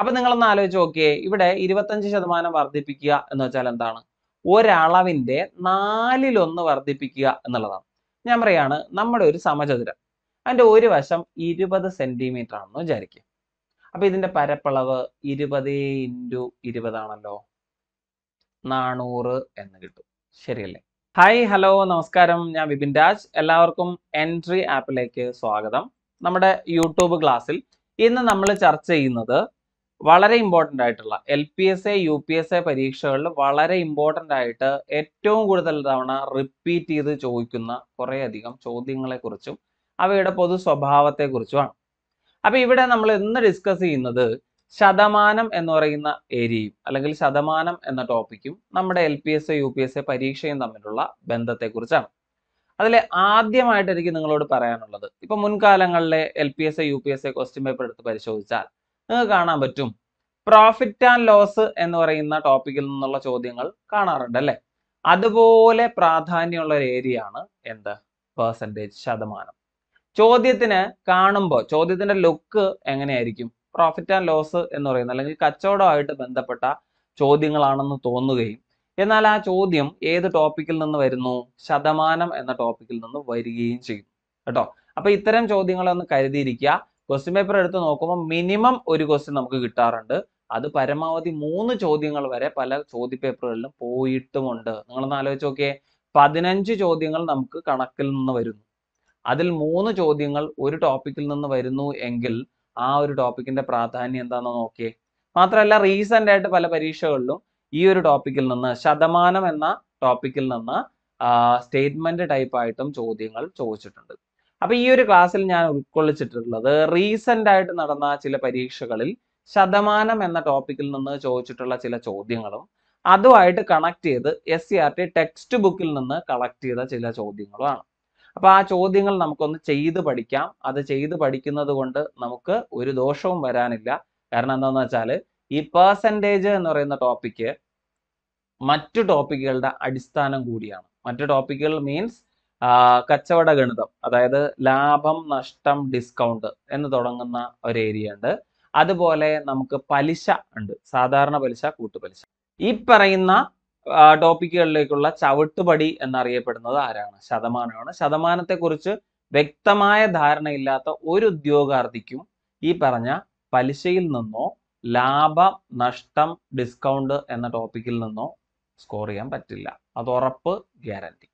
അപ്പൊ ഒന്ന് ആലോചിച്ച് നോക്കിയേ ഇവിടെ ഇരുപത്തഞ്ച് ശതമാനം വർദ്ധിപ്പിക്കുക എന്ന് വെച്ചാൽ എന്താണ് ഒരളവിന്റെ നാലിലൊന്ന് വർദ്ധിപ്പിക്കുക എന്നുള്ളതാണ് ഞാൻ പറയാണ് നമ്മുടെ ഒരു സമചതുരം അതിന്റെ ഒരു വശം ഇരുപത് സെന്റിമീറ്റർ ആണെന്ന് വിചാരിക്കുക അപ്പൊ ഇതിന്റെ പരപ്പളവ് ഇരുപത് ഇൻറ്റു ഇരുപതാണല്ലോ നാനൂറ് എന്ന് കിട്ടും ശരിയല്ലേ ഹായ് ഹലോ നമസ്കാരം ഞാൻ വിപിൻ രാജ് എല്ലാവർക്കും എൻട്രി ആപ്പിലേക്ക് സ്വാഗതം നമ്മുടെ യൂട്യൂബ് ക്ലാസ്സിൽ ഇന്ന് നമ്മൾ ചർച്ച ചെയ്യുന്നത് വളരെ ഇമ്പോർട്ടൻ്റ് ആയിട്ടുള്ള L P S A U P S A പരീക്ഷകളിൽ വളരെ ഇമ്പോർട്ടൻ്റ് ആയിട്ട് ഏറ്റവും കൂടുതൽ തവണ റിപ്പീറ്റ് ചെയ്ത് ചോദിക്കുന്ന കുറേയധികം ചോദ്യങ്ങളെക്കുറിച്ചും അവയുടെ പൊതു സ്വഭാവത്തെക്കുറിച്ചുമാണ് അപ്പോൾ ഇവിടെ നമ്മൾ ഇന്ന് ഡിസ്കസ് ചെയ്യുന്നത് ശതമാനം എന്ന് പറയുന്ന ഏരിയയും അല്ലെങ്കിൽ ശതമാനം എന്ന ടോപ്പിക്കും നമ്മുടെ L P S U P S A പരീക്ഷയും തമ്മിലുള്ള ബന്ധത്തെക്കുറിച്ചാണ് അതിൽ ആദ്യമായിട്ട് എനിക്ക് നിങ്ങളോട് പറയാനുള്ളത് ഇപ്പം മുൻകാലങ്ങളിലെ L P S U P S A question paper എടുത്ത് പരിശോധിച്ചാൽ നിങ്ങൾക്ക് കാണാൻ പറ്റും പ്രോഫിറ്റ് ആൻഡ് ലോസ് എന്ന് പറയുന്ന ടോപ്പിക്കിൽ നിന്നുള്ള ചോദ്യങ്ങൾ കാണാറുണ്ട് അല്ലേ അതുപോലെ പ്രാധാന്യമുള്ള ഒരു ഏരിയ ആണ് എന്ത് പെർസെൻറ്റേജ് ശതമാനം ചോദ്യത്തിന് കാണുമ്പോൾ ചോദ്യത്തിന്റെ ലുക്ക് എങ്ങനെയായിരിക്കും പ്രോഫിറ്റ് ആൻഡ് ലോസ് എന്ന് പറയുന്ന അല്ലെങ്കിൽ കച്ചവടമായിട്ട് ബന്ധപ്പെട്ട ചോദ്യങ്ങളാണെന്ന് തോന്നുകയും എന്നാൽ ആ ചോദ്യം ഏത് ടോപ്പിക്കിൽ നിന്ന് വരുന്നു ശതമാനം എന്ന ടോപ്പിക്കിൽ നിന്ന് വരികയും ചെയ്യും കേട്ടോ അപ്പൊ ഇത്തരം ചോദ്യങ്ങളൊന്ന് കരുതിയിരിക്കുക ക്വസ്റ്റ്യൻ പേപ്പർ എടുത്ത് നോക്കുമ്പോൾ മിനിമം ഒരു ക്വസ്റ്റ്യൻ നമുക്ക് കിട്ടാറുണ്ട് അത് പരമാവധി മൂന്ന് ചോദ്യങ്ങൾ വരെ പല ചോദ്യപേപ്പറുകളിലും പോയിട്ടുമുണ്ട് നിങ്ങളൊന്ന് ആലോചിച്ച് നോക്കിയേ പതിനഞ്ച് ചോദ്യങ്ങൾ നമുക്ക് കണക്കിൽ നിന്ന് വരുന്നു അതിൽ മൂന്ന് ചോദ്യങ്ങൾ ഒരു ടോപ്പിക്കിൽ നിന്ന് വരുന്നു എങ്കിൽ ആ ഒരു ടോപ്പിക്കിന്റെ പ്രാധാന്യം എന്താണെന്ന് നോക്കിയേ മാത്രമല്ല റീസെന്റ് ആയിട്ട് പല പരീക്ഷകളിലും ഈ ഒരു ടോപ്പിക്കിൽ നിന്ന് ശതമാനം എന്ന ടോപ്പിക്കിൽ നിന്ന് സ്റ്റേറ്റ്മെന്റ് ടൈപ്പ് ആയിട്ടും ചോദ്യങ്ങൾ ചോദിച്ചിട്ടുണ്ട് അപ്പൊ ഈ ഒരു ക്ലാസ്സിൽ ഞാൻ ഉൾക്കൊള്ളിച്ചിട്ടുള്ളത് റീസെന്റ് ആയിട്ട് നടന്ന ചില പരീക്ഷകളിൽ ശതമാനം എന്ന ടോപ്പിക്കിൽ നിന്ന് ചോദിച്ചിട്ടുള്ള ചില ചോദ്യങ്ങളും അതുമായിട്ട് കണക്ട് ചെയ്ത് S C R T text ബുക്കിൽ നിന്ന് കളക്ട് ചെയ്ത ചില ചോദ്യങ്ങളുമാണ് അപ്പൊ ആ ചോദ്യങ്ങൾ നമുക്കൊന്ന് ചെയ്ത് പഠിക്കാം അത് ചെയ്ത് പഠിക്കുന്നത് കൊണ്ട് നമുക്ക് ഒരു ദോഷവും വരാനില്ല കാരണം എന്താണെന്ന് വെച്ചാൽ ഈ പേഴ്സൻറ്റേജ് എന്ന് പറയുന്ന ടോപ്പിക്ക് മറ്റു ടോപ്പിക്കുകളുടെ അടിസ്ഥാനം കൂടിയാണ് മറ്റു ടോപ്പിക്കുകൾ മീൻസ് കച്ചവട ഗണിതം അതായത് ലാഭം നഷ്ടം ഡിസ്കൗണ്ട് എന്ന് തുടങ്ങുന്ന ഒരു ഏരിയ ഉണ്ട് അതുപോലെ നമുക്ക് പലിശ ഉണ്ട് സാധാരണ പലിശ കൂട്ടുപലിശ ഈ പറയുന്ന ടോപ്പിക്കുകളിലേക്കുള്ള ചവിട്ടുപടി എന്നറിയപ്പെടുന്നത് ആരാണ് ശതമാനമാണ് ശതമാനത്തെക്കുറിച്ച് വ്യക്തമായ ധാരണയില്ലാത്ത ഒരു ഉദ്യോഗാർത്ഥിക്കും ഈ പറഞ്ഞ പലിശയിൽ നിന്നോ ലാഭ നഷ്ടം ഡിസ്കൗണ്ട് എന്ന ടോപ്പിക്കിൽ നിന്നോ സ്കോർ ചെയ്യാൻ പറ്റില്ല അത് ഉറപ്പ് ഗ്യാരണ്ടി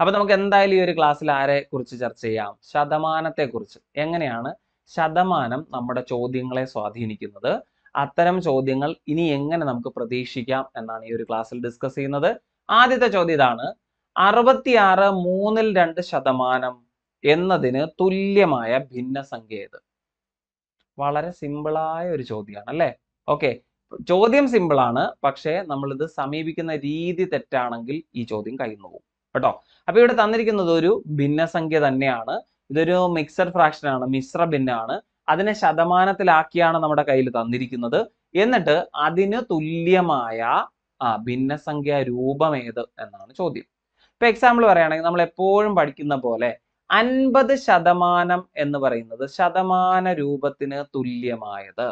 അപ്പൊ നമുക്ക് എന്തായാലും ഈ ഒരു ക്ലാസ്സിൽ ആരെ കുറിച്ച് ചർച്ച ചെയ്യാം ശതമാനത്തെ കുറിച്ച് എങ്ങനെയാണ് ശതമാനം നമ്മുടെ ചോദ്യങ്ങളെ സ്വാധീനിക്കുന്നത് അത്തരം ചോദ്യങ്ങൾ ഇനി എങ്ങനെ നമുക്ക് പ്രതീക്ഷിക്കാം എന്നാണ് ഈ ഒരു ക്ലാസ്സിൽ ഡിസ്കസ് ചെയ്യുന്നത് ആദ്യത്തെ ചോദ്യം ഇതാണ് അറുപത്തിയാറ് മൂന്നിൽ രണ്ട് ശതമാനം എന്നതിന് തുല്യമായ ഭിന്ന സംഖ്യ ഏത് വളരെ സിമ്പിളായ ഒരു ചോദ്യമാണ് അല്ലെ ഓക്കെ ചോദ്യം സിമ്പിളാണ് പക്ഷേ നമ്മളിത് സമീപിക്കുന്ന രീതി തെറ്റാണെങ്കിൽ ഈ ചോദ്യം കഴിഞ്ഞു പോകും കേട്ടോ അപ്പോൾ ഇവിടെ തന്നിരിക്കുന്നത് ഒരു ഭിന്നസംഖ്യ തന്നെയാണ് ഇതൊരു മിക്സഡ് ഫ്രാക്ഷൻ ആണ് മിശ്ര ഭിന്നാണ് അതിനെ ശതമാനത്തിലാക്കിയാണ് നമ്മുടെ കയ്യിൽ തന്നിരിക്കുന്നത് എന്നിട്ട് അതിന് തുല്യമായ ആ ഭിന്നസംഖ്യ രൂപം ഏത് എന്നാണ് ചോദ്യം ഇപ്പൊ എക്സാമ്പിൾ പറയുകയാണെങ്കിൽ നമ്മൾ എപ്പോഴും പഠിക്കുന്ന പോലെ അൻപത് ശതമാനം എന്ന് പറയുന്നത് ശതമാന രൂപത്തിന് തുല്യമായത്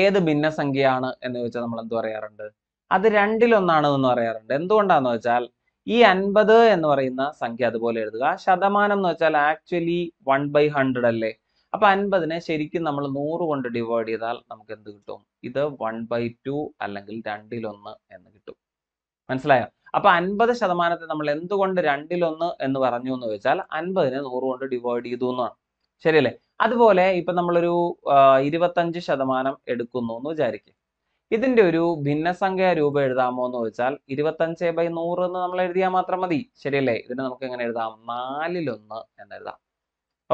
ഏത് ഭിന്നസംഖ്യയാണ് എന്ന് ചോദിച്ചാൽ നമ്മൾ എന്ത് പറയാറുണ്ട് അത് രണ്ടിലൊന്നാണ് എന്ന് പറയാറുണ്ട് എന്തുകൊണ്ടാന്ന് വെച്ചാൽ ഈ അൻപത് എന്ന് പറയുന്ന സംഖ്യ അതുപോലെ എഴുതുക ശതമാനം എന്ന് വെച്ചാൽ ആക്ച്വലി വൺ ബൈ ഹൺഡ്രഡ് അല്ലേ അപ്പൊ അൻപതിനെ ശരിക്കും നമ്മൾ നൂറ് കൊണ്ട് ഡിവൈഡ് ചെയ്താൽ നമുക്ക് എന്ത് കിട്ടും ഇത് വൺ ബൈ ടു അല്ലെങ്കിൽ രണ്ടിലൊന്ന് എന്ന് കിട്ടും മനസ്സിലായോ അപ്പൊ അൻപത് ശതമാനത്തെ നമ്മൾ എന്തുകൊണ്ട് രണ്ടിലൊന്ന് എന്ന് പറഞ്ഞു എന്ന് വെച്ചാൽ അൻപതിനെ നൂറ് കൊണ്ട് ഡിവൈഡ് ചെയ്തു എന്നാണ് ശരിയല്ലേ അതുപോലെ ഇപ്പൊ നമ്മളൊരു ഇരുപത്തഞ്ച് ശതമാനം എടുക്കുന്നു എന്ന് വിചാരിക്കും ഇതിന്റെ ഒരു ഭിന്നസംഖ്യ രൂപം എഴുതാമോ എന്ന് ചോദിച്ചാൽ ഇരുപത്തഞ്ച് ബൈ നൂറ് എന്ന് നമ്മൾ എഴുതിയാൽ മാത്രം മതി ശരിയല്ലേ ഇതിന് നമുക്ക് എങ്ങനെ എഴുതാം നാലിലൊന്ന് എന്ന് എഴുതാം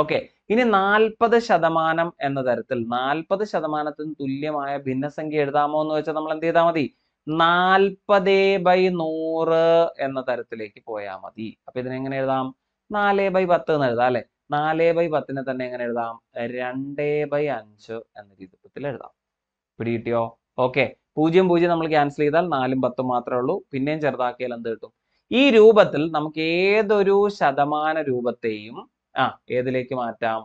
ഓക്കെ ഇനി നാൽപ്പത് ശതമാനം എന്ന തരത്തിൽ നാൽപ്പത് ശതമാനത്തിന് തുല്യമായ ഭിന്നസംഖ്യ എഴുതാമോ എന്ന് വെച്ചാൽ നമ്മൾ എന്ത് ചെയ്താൽ മതി നാൽപ്പത് ബൈ നൂറ് എന്ന തരത്തിലേക്ക് പോയാൽ മതി അപ്പൊ ഇതിനെങ്ങനെ എഴുതാം നാല് ബൈ പത്ത് എന്ന് എഴുതാം അല്ലെ നാല് ബൈ പത്തിനെ തന്നെ എങ്ങനെ എഴുതാം രണ്ട് ബൈ അഞ്ച് എന്ന രൂപത്തിൽ എഴുതാം പിടി കിട്ടിയോ ഓക്കെ പൂജ്യം പൂജ്യം നമ്മൾ ക്യാൻസൽ ചെയ്താൽ നാലും പത്തും മാത്രമേ ഉള്ളൂ പിന്നെയും ചെറുതാക്കിയാൽ എന്ത് കിട്ടും ഈ രൂപത്തിൽ നമുക്ക് ഏതൊരു ശതമാന രൂപത്തെയും ആ ഏതിലേക്ക് മാറ്റാം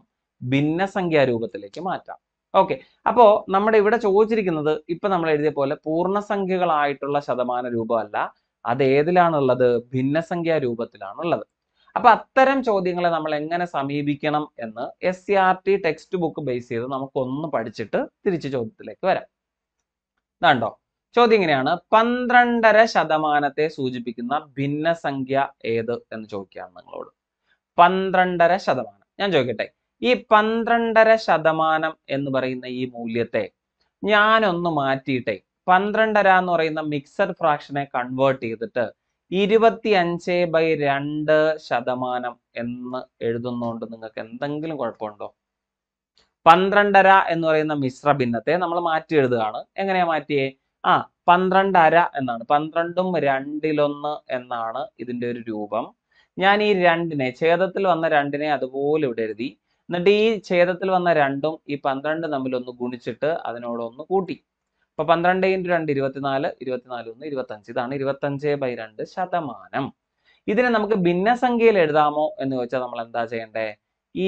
ഭിന്നസംഖ്യാ രൂപത്തിലേക്ക് മാറ്റാം ഓക്കെ അപ്പോ നമ്മുടെ ഇവിടെ ചോദിച്ചിരിക്കുന്നത് ഇപ്പൊ നമ്മൾ എഴുതിയ പോലെ പൂർണ്ണസംഖ്യകളായിട്ടുള്ള ശതമാന രൂപമല്ല അത് ഏതിലാണുള്ളത് ഭിന്നസംഖ്യാ രൂപത്തിലാണുള്ളത് അപ്പൊ അത്തരം ചോദ്യങ്ങളെ നമ്മൾ എങ്ങനെ സമീപിക്കണം എന്ന് S C R T text book base ചെയ്ത് നമുക്കൊന്ന് പഠിച്ചിട്ട് തിരിച്ചു ചോദ്യത്തിലേക്ക് വരാം ഇതാണ്ടോ ചോദ്യം ഇങ്ങനെയാണ് പന്ത്രണ്ടര ശതമാനത്തെ സൂചിപ്പിക്കുന്ന ഭിന്ന സംഖ്യ ഏത് എന്ന് ചോദിക്കുകയാണ് നിങ്ങളോട് പന്ത്രണ്ടര ശതമാനം ഞാൻ ചോദിക്കട്ടെ ഈ പന്ത്രണ്ടര ശതമാനം എന്ന് പറയുന്ന ഈ മൂല്യത്തെ ഞാനൊന്ന് മാറ്റിയിട്ടെ പന്ത്രണ്ടര എന്ന് പറയുന്ന മിക്സഡ് ഫ്രാക്ഷനെ കൺവേർട്ട് ചെയ്തിട്ട് ഇരുപത്തി അഞ്ച് ബൈ രണ്ട് ശതമാനം എന്ന് എഴുതുന്നതുകൊണ്ട് നിങ്ങൾക്ക് എന്തെങ്കിലും കുഴപ്പമുണ്ടോ പന്ത്രണ്ടര എന്ന് പറയുന്ന മിശ്ര ഭിന്നത്തെ നമ്മൾ മാറ്റി എഴുതുകയാണ് എങ്ങനെയാ മാറ്റിയേ ആ പന്ത്രണ്ടര എന്നാണ് പന്ത്രണ്ടും രണ്ടിലൊന്ന് എന്നാണ് ഇതിന്റെ ഒരു രൂപം ഞാൻ ഈ രണ്ടിനെ ഛേദത്തിൽ വന്ന രണ്ടിനെ അതുപോലെ ഇവിടെ എഴുതി എന്നിട്ട് ഈ ഛേദത്തിൽ വന്ന രണ്ടും ഈ പന്ത്രണ്ട് തമ്മിൽ ഒന്ന് ഗുണിച്ചിട്ട് അതിനോട് ഒന്ന് കൂട്ടി അപ്പൊ പന്ത്രണ്ട് ഇൻറ്റു രണ്ട് ഇരുപത്തിനാല് ഇരുപത്തിനാല് ഒന്ന് ഇരുപത്തഞ്ച് ഇതാണ് ഇരുപത്തഞ്ച് ബൈ രണ്ട് ശതമാനം ഇതിനെ നമുക്ക് ഭിന്നസംഖ്യയിൽ എഴുതാമോ എന്ന് ചോദിച്ചാൽ നമ്മൾ എന്താ ചെയ്യണ്ടേ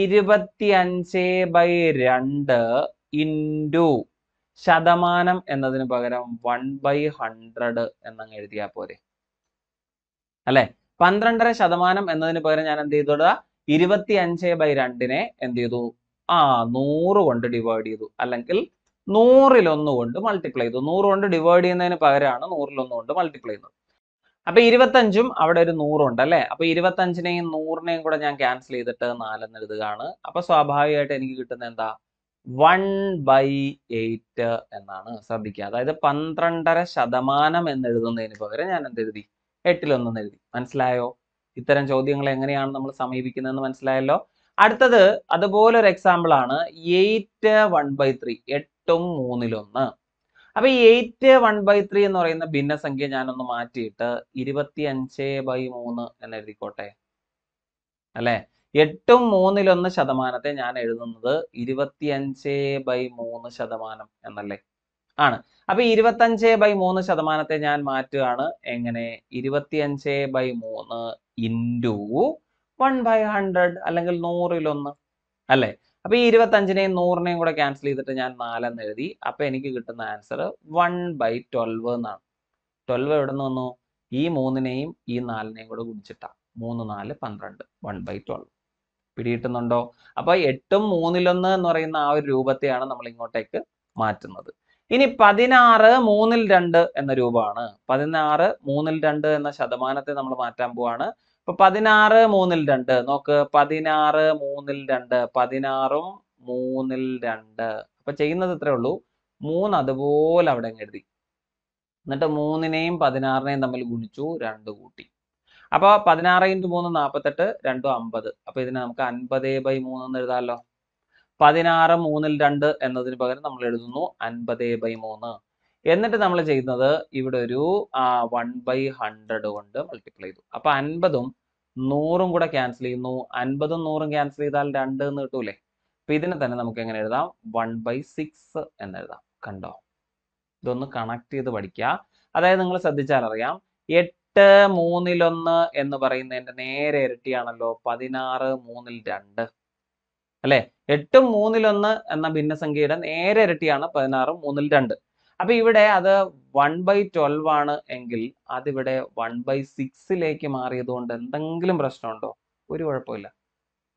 ഇരുപത്തി അഞ്ച് ബൈ രണ്ട് ഇൻറ്റു ശതമാനം എന്നതിന് പകരം വൺ ബൈ ഹൺഡ്രഡ് എന്നങ്ങ് എഴുതിയാൽ പോരെ അല്ലെ പന്ത്രണ്ടര ശതമാനം എന്നതിന് പകരം ഞാൻ എന്ത് ചെയ്തു ഇരുപത്തി അഞ്ച് ബൈ രണ്ടിനെ എന്ത് ചെയ്തു ആ നൂറ് കൊണ്ട് ഡിവൈഡ് ചെയ്തു അല്ലെങ്കിൽ നൂറിലൊന്ന് കൊണ്ട് മൾട്ടിപ്ലൈ ചെയ്തു നൂറ് കൊണ്ട് ഡിവൈഡ് ചെയ്യുന്നതിന് പകരമാണ് നൂറിലൊന്ന് കൊണ്ട് മൾട്ടിപ്ലൈ ചെയ്യുന്നത് അപ്പൊ ഇരുപത്തഞ്ചും അവിടെ ഒരു നൂറുണ്ട് അല്ലെ അപ്പൊ ഇരുപത്തഞ്ചിനെയും നൂറിനെയും കൂടെ ഞാൻ ക്യാൻസൽ ചെയ്തിട്ട് നാലെന്ന് എഴുതുകയാണ് അപ്പൊ സ്വാഭാവികമായിട്ട് എനിക്ക് കിട്ടുന്ന എന്താ വൺ ബൈ എയ്റ്റ് എന്നാണ് ശ്രദ്ധിക്കുക അതായത് പന്ത്രണ്ടര ശതമാനം എന്ന് എഴുതുന്നതിന് പകരം ഞാൻ എന്ത് എഴുതി എട്ടിലൊന്നെന്ന് എഴുതി മനസ്സിലായോ ഇത്തരം ചോദ്യങ്ങൾ എങ്ങനെയാണ് നമ്മൾ സമീപിക്കുന്നതെന്ന് മനസ്സിലായല്ലോ അടുത്തത് അതുപോലെ ഒരു എക്സാമ്പിൾ ആണ് എയ്റ്റ് വൺ ബൈ ത്രീ എട്ടും മൂന്നിലൊന്ന് അപ്പൊ ഈ എയ്റ്റ് വൺ ബൈ ത്രീ എന്ന് പറയുന്ന ഭിന്നസംഖ്യ ഞാനൊന്ന് മാറ്റിയിട്ട് ഇരുപത്തി അഞ്ച് ബൈ മൂന്ന് എന്ന് എഴുതിക്കോട്ടെ അല്ലെ എട്ടും മൂന്നിലൊന്ന് ശതമാനത്തെ ഞാൻ എഴുതുന്നത് ഇരുപത്തി അഞ്ച് ബൈ മൂന്ന് ശതമാനം എന്നല്ലേ ആണ് അപ്പൊ ഇരുപത്തി അഞ്ച് ബൈ മൂന്ന് ശതമാനത്തെ ഞാൻ മാറ്റുകയാണ് എങ്ങനെ ഇരുപത്തി അഞ്ച് ബൈ മൂന്ന് ഇൻറ്റു വൺ ബൈ ഹൺഡ്രഡ് അല്ലെങ്കിൽ നൂറിലൊന്ന് അല്ലെ അപ്പൊ ഈ ഇരുപത്തഞ്ചിനെയും നൂറിനെയും കൂടെ ക്യാൻസൽ ചെയ്തിട്ട് ഞാൻ നാലെന്ന് എഴുതി അപ്പൊ എനിക്ക് കിട്ടുന്ന ആൻസർ വൺ ബൈ ട്വൽവ് എന്നാണ് ട്വൽവ് എവിടെ നിന്ന് വന്നു ഈ മൂന്നിനെയും ഈ നാലിനെയും കൂടെ ഗുണിച്ചിട്ടാണ് മൂന്ന് നാല് പന്ത്രണ്ട് വൺ ബൈ ട്വൽവ് പിടിയിട്ടുന്നുണ്ടോ അപ്പൊ എട്ടും മൂന്നിലൊന്ന് എന്ന് പറയുന്ന ആ ഒരു രൂപത്തെയാണ് നമ്മൾ ഇങ്ങോട്ടേക്ക് മാറ്റുന്നത് ഇനി പതിനാറ് മൂന്നിൽ രണ്ട് എന്ന രൂപമാണ് പതിനാറ് മൂന്നിൽ രണ്ട് എന്ന ശതമാനത്തെ നമ്മൾ മാറ്റാൻ പോവാണ് ഇപ്പൊ പതിനാറ് മൂന്നിൽ രണ്ട് നോക്ക് പതിനാറ് മൂന്നിൽ രണ്ട് പതിനാറും മൂന്നിൽ രണ്ട് അപ്പൊ ചെയ്യുന്നത് ഇത്രേ ഉള്ളൂ മൂന്ന് അതുപോലെ അവിടെ അങ്ങ് എഴുതി എന്നിട്ട് മൂന്നിനെയും പതിനാറിനെയും തമ്മിൽ ഗുണിച്ചു രണ്ട് കൂട്ടി അപ്പൊ പതിനാറ് ഇൻറ്റു മൂന്ന് നാപ്പത്തെട്ട് രണ്ടും അമ്പത് അപ്പൊ ഇതിന് നമുക്ക് അൻപത് ബൈ മൂന്ന് എന്ന് എഴുതാമല്ലോ പതിനാറ് മൂന്നിൽ രണ്ട് എന്നതിന് പകരം നമ്മൾ എഴുതുന്നു അൻപത് ബൈ മൂന്ന് എന്നിട്ട് നമ്മൾ ചെയ്യുന്നത് ഇവിടെ ഒരു വൺ ബൈ ഹൺഡ്രഡ് കൊണ്ട് മൾട്ടിപ്ലൈ ചെയ്തു അപ്പൊ അൻപതും നൂറും കൂടെ ക്യാൻസൽ ചെയ്യുന്നു അൻപതും നൂറും ക്യാൻസൽ ചെയ്താൽ രണ്ട് എന്ന് കിട്ടൂലേ അപ്പൊ ഇതിനെ തന്നെ നമുക്ക് എങ്ങനെ എഴുതാം വൺ ബൈ സിക്സ് എന്ന് എഴുതാം കണ്ടോ ഇതൊന്ന് കണക്ട് ചെയ്ത് പഠിക്കുക അതായത് നിങ്ങൾ ശ്രദ്ധിച്ചാൽ അറിയാം എട്ട് മൂന്നിലൊന്ന് എന്ന് പറയുന്നതിന്റെ നേരെ ഇരട്ടിയാണല്ലോ പതിനാറ് മൂന്നിൽ രണ്ട് അല്ലെ എട്ടും മൂന്നിലൊന്ന് എന്ന ഭിന്നസംഖ്യയുടെ നേരെ ഇരട്ടിയാണ് പതിനാറും മൂന്നിൽ രണ്ട് അപ്പൊ ഇവിടെ അത് വൺ ബൈ ട്വൽവ് ആണ് എങ്കിൽ അതിവിടെ വൺ ബൈ സിക്സിലേക്ക് മാറിയതുകൊണ്ട് എന്തെങ്കിലും പ്രശ്നമുണ്ടോ ഒരു കുഴപ്പമില്ല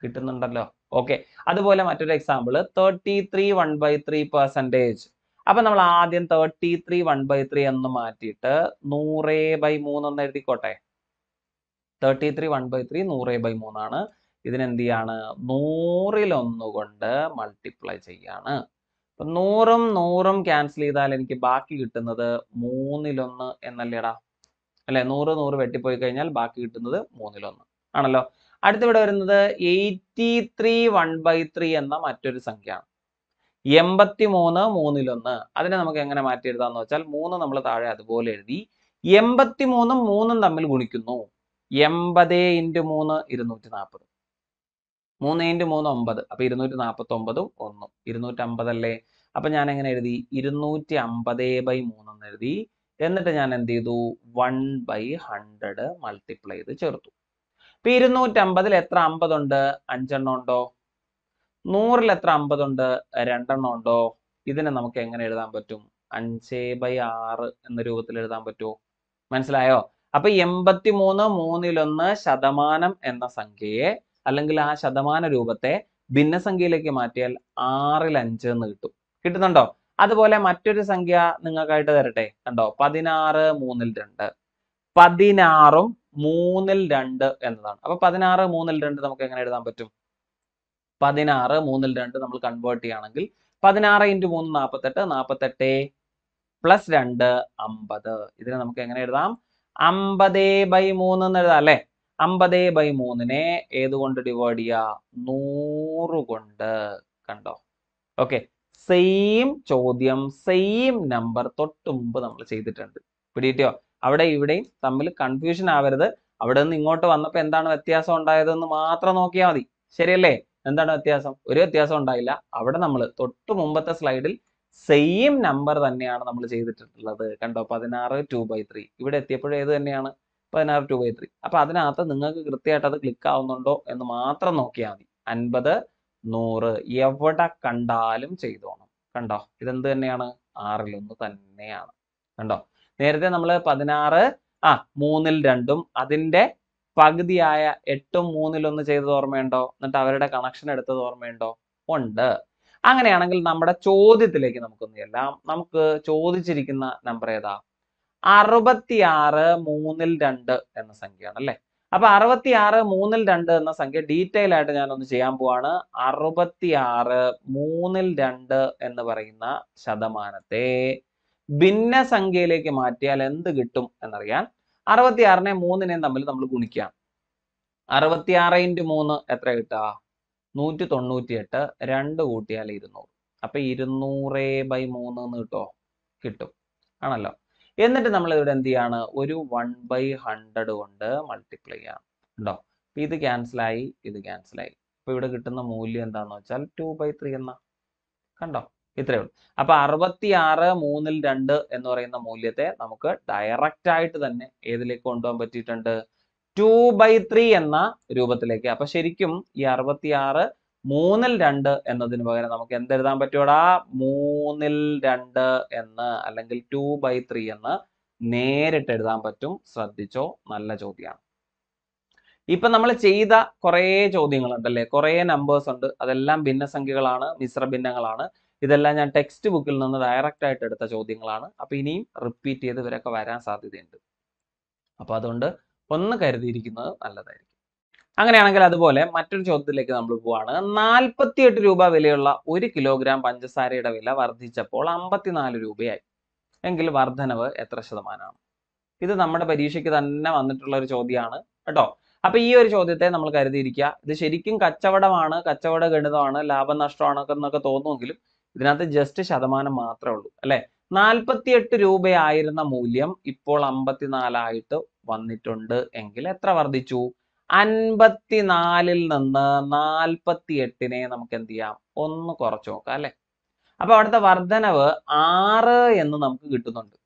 കിട്ടുന്നുണ്ടല്ലോ ഓക്കെ അതുപോലെ മറ്റൊരു example thirty three one by three percentage അപ്പൊ നമ്മൾ ആദ്യം thirty three one by three എന്ന് മാറ്റിയിട്ട് നൂറേ ബൈ മൂന്നെന്ന് എഴുതിക്കോട്ടെ thirty three one by three നൂറേ ബൈ മൂന്നാണ് ഇതിനെന്ത് ചെയ്യാണ് നൂറിലൊന്നുകൊണ്ട് മൾട്ടിപ്ലൈ ചെയ്യാണ് അപ്പം നൂറും നൂറും ക്യാൻസൽ ചെയ്താൽ എനിക്ക് ബാക്കി കിട്ടുന്നത് മൂന്നിലൊന്ന് എന്നല്ലേടാ അല്ലെ നൂറ് നൂറ് വെട്ടിപ്പോയി കഴിഞ്ഞാൽ ബാക്കി കിട്ടുന്നത് മൂന്നിലൊന്ന് ആണല്ലോ അടുത്തിവിടെ വരുന്നത് eighty three one by three എന്ന മറ്റൊരു സംഖ്യയാണ് എൺപത്തി മൂന്ന് മൂന്നിലൊന്ന് അതിനെ നമുക്ക് എങ്ങനെ മാറ്റി എഴുതാന്ന് വെച്ചാൽ മൂന്ന് നമ്മൾ താഴെ അതുപോലെ എഴുതി എൺപത്തി മൂന്നും മൂന്നും തമ്മിൽ ഗുണിക്കുന്നു എൺപതേ ഇൻറ്റു മൂന്ന് ഇരുന്നൂറ്റി നാൽപ്പത് മൂന്ന് ഇൻറ്റു മൂന്ന് ഒമ്പത് അപ്പൊ ഇരുന്നൂറ്റി നാൽപ്പത്തൊമ്പതും ഒന്നും ഇരുന്നൂറ്റി ഇരുന്നൂറ്റമ്പതല്ലേ അപ്പൊ ഞാൻ എങ്ങനെ എഴുതി ഇരുന്നൂറ്റി അമ്പത് ബൈ മൂന്നെന്ന് എഴുതി എന്നിട്ട് ഞാൻ എന്ത് ചെയ്തു വൺ ബൈ ഹൺഡ്രഡ് മൾട്ടിപ്ലൈ ചെയ്ത് ചേർത്തു ഇപ്പൊ ഇരുന്നൂറ്റി അമ്പതിൽ എത്ര അമ്പതുണ്ട് അഞ്ചെണ്ണം ഉണ്ടോ നൂറിൽ എത്ര അമ്പതുണ്ട് രണ്ടെണ്ണം ഉണ്ടോ ഇതിനെ നമുക്ക് എങ്ങനെ എഴുതാൻ പറ്റും അഞ്ച് ബൈ ആറ് എന്ന രൂപത്തിൽ എഴുതാൻ പറ്റുമോ മനസ്സിലായോ അപ്പൊ എൺപത്തി മൂന്ന് മൂന്നിലൊന്ന് ശതമാനം എന്ന സംഖ്യയെ അല്ലെങ്കിൽ ആ ശതമാന രൂപത്തെ ഭിന്നസംഖ്യയിലേക്ക് മാറ്റിയാൽ ആറിൽ അഞ്ച് എന്ന് കിട്ടും കിട്ടുന്നുണ്ടോ അതുപോലെ മറ്റൊരു സംഖ്യ നിങ്ങൾക്കായിട്ട് തരട്ടെ കണ്ടോ പതിനാറ് മൂന്നിൽ രണ്ട് പതിനാറും മൂന്നിൽ രണ്ട് എന്നതാണ് അപ്പൊ പതിനാറ് മൂന്നിൽ രണ്ട് നമുക്ക് എങ്ങനെ എഴുതാൻ പറ്റും പതിനാറ് മൂന്നിൽ രണ്ട് നമ്മൾ കൺവേർട്ട് ചെയ്യുകയാണെങ്കിൽ പതിനാറ് ഇൻറ്റു മൂന്ന് നാൽപ്പത്തെട്ട് നാൽപ്പത്തെട്ട് പ്ലസ് രണ്ട് അമ്പത് ഇതിനെ നമുക്ക് എങ്ങനെ എഴുതാം അമ്പത് ബൈ മൂന്ന് എന്ന് എഴുതാം അല്ലേ അമ്പത് ബൈ മൂന്നിനെ ഏതുകൊണ്ട് ഡിവൈഡ് ചെയ്യാ നൂറ് കൊണ്ട് കണ്ടോ ഓക്കെ സെയിം ചോദ്യം സെയിം നമ്പർ തൊട്ട് മുമ്പ് നമ്മൾ ചെയ്തിട്ടുണ്ട് പിടിയിട്ടോ അവിടെ ഇവിടെയും തമ്മിൽ കൺഫ്യൂഷൻ ആവരുത് അവിടെ നിന്ന് ഇങ്ങോട്ട് വന്നപ്പോൾ എന്താണ് വ്യത്യാസം ഉണ്ടായതെന്ന് മാത്രം നോക്കിയാൽ മതി ശരിയല്ലേ എന്താണ് വ്യത്യാസം ഒരു വ്യത്യാസം ഉണ്ടായില്ല അവിടെ നമ്മൾ തൊട്ട് മുമ്പത്തെ സ്ലൈഡിൽ സെയിം നമ്പർ തന്നെയാണ് നമ്മൾ ചെയ്തിട്ടുള്ളത് കണ്ടോ പതിനാറ് ടു ബൈ ത്രീ ഇവിടെ എത്തിയപ്പോഴും ഏത് തന്നെയാണ് പതിനാറ് ടു ബൈ ത്രീ അപ്പൊ അതിനകത്ത് നിങ്ങൾക്ക് കൃത്യമായിട്ട് അത് ക്ലിക്ക് ആവുന്നുണ്ടോ എന്ന് മാത്രം നോക്കിയാൽ മതി അൻപത് നൂറ് എവിടെ കണ്ടാലും ചെയ്തോണം കണ്ടോ ഇതെന്ത് തന്നെയാണ് ആറിലൊന്ന് തന്നെയാണ് കണ്ടോ നേരത്തെ നമ്മൾ പതിനാറ് ആ മൂന്നിൽ രണ്ടും അതിൻ്റെ പകുതിയായ എട്ടും മൂന്നിലൊന്ന് ചെയ്തത് ഓർമ്മയുണ്ടോ എന്നിട്ട് അവരുടെ കണക്ഷൻ എടുത്തത് ഓർമ്മയുണ്ടോ ഉണ്ട് അങ്ങനെയാണെങ്കിൽ നമ്മുടെ ചോദ്യത്തിലേക്ക് നമുക്കൊന്ന് എല്ലാം നമുക്ക് ചോദിച്ചിരിക്കുന്ന നമ്പർ ഏതാ അറുപത്തിയാറ് മൂന്നിൽ രണ്ട് എന്ന സംഖ്യയാണ് അല്ലെ അപ്പൊ അറുപത്തിയാറ് മൂന്നിൽ രണ്ട് എന്ന സംഖ്യ ഡീറ്റെയിൽ ആയിട്ട് ഞാനൊന്ന് ചെയ്യാൻ പോവാണ് അറുപത്തിയാറ് മൂന്നിൽ രണ്ട് എന്ന് പറയുന്ന ശതമാനത്തെ ഭിന്ന സംഖ്യയിലേക്ക് മാറ്റിയാൽ എന്ത് കിട്ടും എന്നറിയാൻ അറുപത്തിയാറിനെ മൂന്നിനെയും തമ്മിൽ നമ്മൾ ഗുണിക്കാം അറുപത്തിയാറ് ഇൻറ്റു മൂന്ന് എത്ര കിട്ടുക നൂറ്റി തൊണ്ണൂറ്റി എട്ട് രണ്ട് കൂട്ടിയാൽ ഇരുന്നൂറ് അപ്പൊ ഇരുന്നൂറ് ബൈ മൂന്ന് എന്ന് കിട്ടും ആണല്ലോ എന്നിട്ട് നമ്മൾ ഇവിടെ എന്ത് ചെയ്യാണ് ഒരു വൺ ബൈ ഹൺഡ്രഡ് കൊണ്ട് മൾട്ടിപ്ലൈ ചെയ്യാം ഉണ്ടോ അപ്പം ഇത് ക്യാൻസലായി ഇത് ക്യാൻസലായി അപ്പൊ ഇവിടെ കിട്ടുന്ന മൂല്യം എന്താന്ന് വെച്ചാൽ ടു ബൈ ത്രീ എന്ന കണ്ടോ ഇത്രയേ ഉള്ളൂ അപ്പൊ അറുപത്തി ആറ് മൂന്നിൽ രണ്ട് എന്ന് പറയുന്ന മൂല്യത്തെ നമുക്ക് ഡയറക്റ്റ് ആയിട്ട് തന്നെ ഏതിലേക്ക് കൊണ്ടുപോകാൻ പറ്റിയിട്ടുണ്ട് ടു ബൈ ത്രീ എന്ന രൂപത്തിലേക്ക് അപ്പൊ ശരിക്കും ഈ അറുപത്തി ആറ് മൂന്നിൽ രണ്ട് എന്നതിന് പകരം നമുക്ക് എന്തെഴുതാൻ പറ്റൂടാ മൂന്നിൽ രണ്ട് എന്ന് അല്ലെങ്കിൽ ടു ബൈ ത്രീ എന്ന് നേരിട്ട് എഴുതാൻ പറ്റും ശ്രദ്ധിച്ചോ നല്ല ചോദ്യമാണ് ഇപ്പൊ നമ്മൾ ചെയ്ത കുറേ ചോദ്യങ്ങളുണ്ടല്ലേ കുറേ നമ്പേഴ്സ് ഉണ്ട് അതെല്ലാം ഭിന്നസംഖ്യകളാണ് മിശ്ര ഭിന്നങ്ങളാണ് ഇതെല്ലാം ഞാൻ ടെക്സ്റ്റ് ബുക്കിൽ നിന്ന് ഡയറക്റ്റ് ആയിട്ട് എടുത്ത ചോദ്യങ്ങളാണ് അപ്പൊ ഇനിയും റിപ്പീറ്റ് ചെയ്ത് ഇവരൊക്കെ വരാൻ സാധ്യതയുണ്ട് അപ്പൊ അതുകൊണ്ട് ഒന്ന് കരുതിയിരിക്കുന്നത് നല്ലതായിരിക്കും അങ്ങനെയാണെങ്കിൽ അതുപോലെ മറ്റൊരു ചോദ്യത്തിലേക്ക് നമ്മൾ പോവാണ് നാൽപ്പത്തിയെട്ട് രൂപ വിലയുള്ള ഒരു കിലോഗ്രാം പഞ്ചസാരയുടെ വില വർദ്ധിച്ചപ്പോൾ അമ്പത്തിനാല് രൂപയായി എങ്കിൽ വർധനവ് എത്ര ശതമാനമാണ് ഇത് നമ്മുടെ പരീക്ഷയ്ക്ക് തന്നെ വന്നിട്ടുള്ള ഒരു ചോദ്യമാണ് കേട്ടോ അപ്പൊ ഈ ഒരു ചോദ്യത്തെ നമ്മൾ കരുതിയിരിക്കുക ഇത് ശരിക്കും കച്ചവടമാണ് കച്ചവട ഗണിതമാണ് ലാഭനഷ്ടമാണ് എന്നൊക്കെ തോന്നുമെങ്കിലും ഇതിനകത്ത് ജസ്റ്റ് ശതമാനം മാത്രമേ ഉള്ളൂ അല്ലെ നാൽപ്പത്തിയെട്ട് രൂപയായിരുന്ന മൂല്യം ഇപ്പോൾ അമ്പത്തിനാലായിട്ട് വന്നിട്ടുണ്ട് എങ്കിൽ എത്ര വർദ്ധിച്ചു അൻപത്തിനാലിൽ നിന്ന് നാൽപ്പത്തി എട്ടിനെ നമുക്ക് എന്ത് ചെയ്യാം ഒന്ന് കുറച്ച് നോക്കാം അല്ലെ അപ്പൊ അവിടുത്തെ വർധനവ് ആറ് എന്ന് നമുക്ക് കിട്ടുന്നുണ്ട്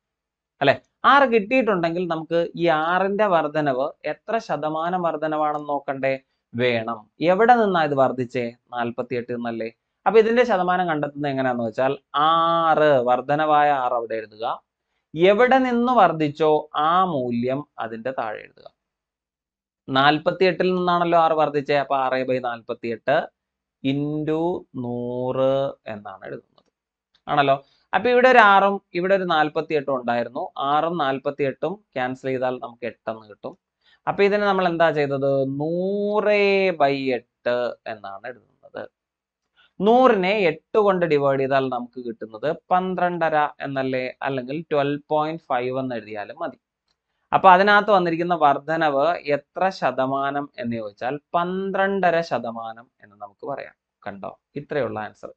അല്ലെ ആറ് കിട്ടിയിട്ടുണ്ടെങ്കിൽ നമുക്ക് ഈ ആറിന്റെ വർധനവ് എത്ര ശതമാനം വർധനവാണെന്ന് നോക്കണ്ടേ വേണം എവിടെ നിന്നാ ഇത് വർദ്ധിച്ചേ നാൽപ്പത്തി എട്ട് നിന്നല്ലേ അപ്പൊ ഇതിന്റെ ശതമാനം കണ്ടെത്തുന്നത് എങ്ങനെയാന്ന് വെച്ചാൽ ആറ് വർധനവായ ആറ് അവിടെ എഴുതുക എവിടെ നിന്ന് വർദ്ധിച്ചോ ആ മൂല്യം അതിന്റെ താഴെ എഴുതുക നാൽപ്പത്തി എട്ടിൽ നിന്നാണല്ലോ ആറ് വർദ്ധിച്ചത് അപ്പൊ ആറ് ബൈ നാൽപ്പത്തി എട്ട് ഇൻറ്റു നൂറ് എന്നാണ് എഴുതുന്നത് ആണല്ലോ അപ്പൊ ഇവിടെ ഒരു ആറും ഇവിടെ ഒരു നാൽപ്പത്തി എട്ടും ഉണ്ടായിരുന്നു ആറും നാൽപ്പത്തി എട്ടും ക്യാൻസൽ ചെയ്താൽ നമുക്ക് എട്ടെന്ന് കിട്ടും അപ്പൊ ഇതിനെ നമ്മൾ എന്താ ചെയ്തത് നൂറേ ബൈ എട്ട് എന്നാണ് എഴുതുന്നത് നൂറിനെ എട്ട് കൊണ്ട് ഡിവൈഡ് ചെയ്താൽ നമുക്ക് കിട്ടുന്നത് പന്ത്രണ്ടര എന്നല്ലേ അല്ലെങ്കിൽ ട്വൽവ് പോയിന്റ് ഫൈവ് എന്ന് എഴുതിയാലും മതി അപ്പൊ അതിനകത്ത് വന്നിരിക്കുന്ന വർധനവ് എത്ര ശതമാനം എന്ന് ചോദിച്ചാൽ പന്ത്രണ്ടര ശതമാനം എന്ന് നമുക്ക് പറയാം കണ്ടോ ഇത്രയുള്ള ആൻസർ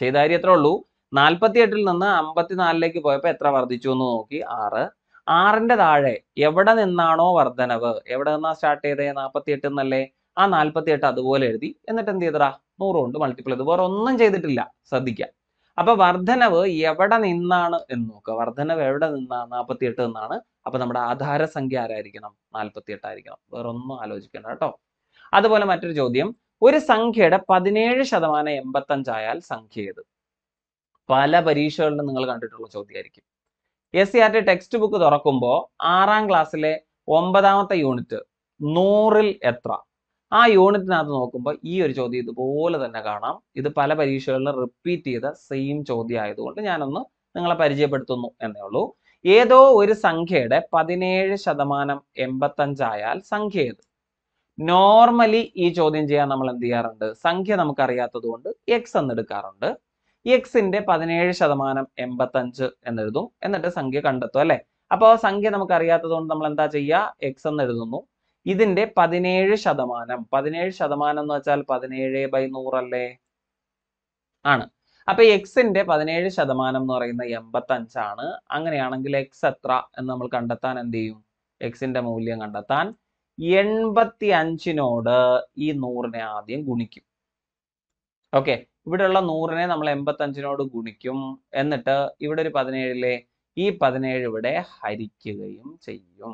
ചെയ്ത കാര്യം എത്ര ഉള്ളൂ നാൽപ്പത്തി എട്ടിൽ നിന്ന് അമ്പത്തിനാലിലേക്ക് പോയപ്പോൾ എത്ര വർദ്ധിച്ചു എന്ന് നോക്കി ആറ് ആറിന്റെ താഴെ എവിടെ നിന്നാണോ വർധനവ് എവിടെ നിന്നാ സ്റ്റാർട്ട് ചെയ്തേ നാൽപ്പത്തി എട്ട് എന്നല്ലേ ആ നാൽപ്പത്തി എട്ട് അതുപോലെ എഴുതി എന്നിട്ട് എന്ത് ചെയ്തടാ നൂറ് കൊണ്ട് മൾട്ടിപ്പിൾ ചെയ്ത് വേറെ ഒന്നും ചെയ്തിട്ടില്ല ശ്രദ്ധിക്കുക അപ്പൊ വർധനവ് എവിടെ നിന്നാണ് എന്ന് നോക്കുക വർധനവ് എവിടെ നിന്നാ നാൽപ്പത്തി എട്ട് നിന്നാണ് അപ്പൊ നമ്മുടെ ആധാര സംഖ്യ ആരായിരിക്കണം നാൽപ്പത്തി എട്ടായിരിക്കണം വേറെ ഒന്നും ആലോചിക്കണം കേട്ടോ അതുപോലെ മറ്റൊരു ചോദ്യം ഒരു സംഖ്യയുടെ പതിനേഴ് ശതമാനം എൺപത്തഞ്ചായാൽ സംഖ്യ ഏത് പല പരീക്ഷകളിലും നിങ്ങൾ കണ്ടിട്ടുള്ള ചോദ്യമായിരിക്കും S C e R T text book തുറക്കുമ്പോൾ ആറാം ക്ലാസ്സിലെ ഒമ്പതാമത്തെ യൂണിറ്റ് നൂറിൽ എത്ര ആ യൂണിറ്റിനകത്ത് നോക്കുമ്പോൾ ഈ ഒരു ചോദ്യം ഇതുപോലെ തന്നെ കാണാം ഇത് പല പരീക്ഷകളിലും റിപ്പീറ്റ് ചെയ്ത സെയിം ചോദ്യം ആയതുകൊണ്ട് ഞാനൊന്ന് നിങ്ങളെ പരിചയപ്പെടുത്തുന്നു എന്നേ ഉള്ളൂ ഏതോ ഒരു സംഖ്യയുടെ പതിനേഴ് ശതമാനം എൺപത്തഞ്ചായാൽ സംഖ്യ ഏത് നോർമലി ഈ ചോദ്യം ചെയ്യാൻ നമ്മൾ എന്ത് ചെയ്യാറുണ്ട് സംഖ്യ നമുക്കറിയാത്തത് കൊണ്ട് എക്സ് എന്നെടുക്കാറുണ്ട് എക്സിന്റെ പതിനേഴ് ശതമാനം എൺപത്തഞ്ച് എന്നെഴുതും എന്നിട്ട് സംഖ്യ കണ്ടെത്തും അല്ലെ അപ്പോൾ സംഖ്യ നമുക്കറിയാത്തത് കൊണ്ട് നമ്മൾ എന്താ ചെയ്യുക എക്സ് എന്ന് എഴുതുന്നു ഇതിന്റെ പതിനേഴ് ശതമാനം പതിനേഴ് ശതമാനം എന്ന് വെച്ചാൽ പതിനേഴ് ബൈ നൂറല്ലേ ആണ് അപ്പൊ എക്സിന്റെ പതിനേഴ് ശതമാനം എന്ന് പറയുന്ന എൺപത്തഞ്ചാണ് അങ്ങനെയാണെങ്കിൽ എക്സ് എത്ര എന്ന് നമ്മൾ കണ്ടെത്താൻ എന്ത് ചെയ്യും എക്സിന്റെ മൂല്യം കണ്ടെത്താൻ എൺപത്തി അഞ്ചിനോട് ഈ നൂറിനെ ആദ്യം ഗുണിക്കും ഓക്കെ ഇവിടെയുള്ള നൂറിനെ നമ്മൾ എൺപത്തഞ്ചിനോട് ഗുണിക്കും എന്നിട്ട് ഇവിടെ ഒരു പതിനേഴിലെ ഈ പതിനേഴ് ഇവിടെ ഹരിക്കുകയും ചെയ്യും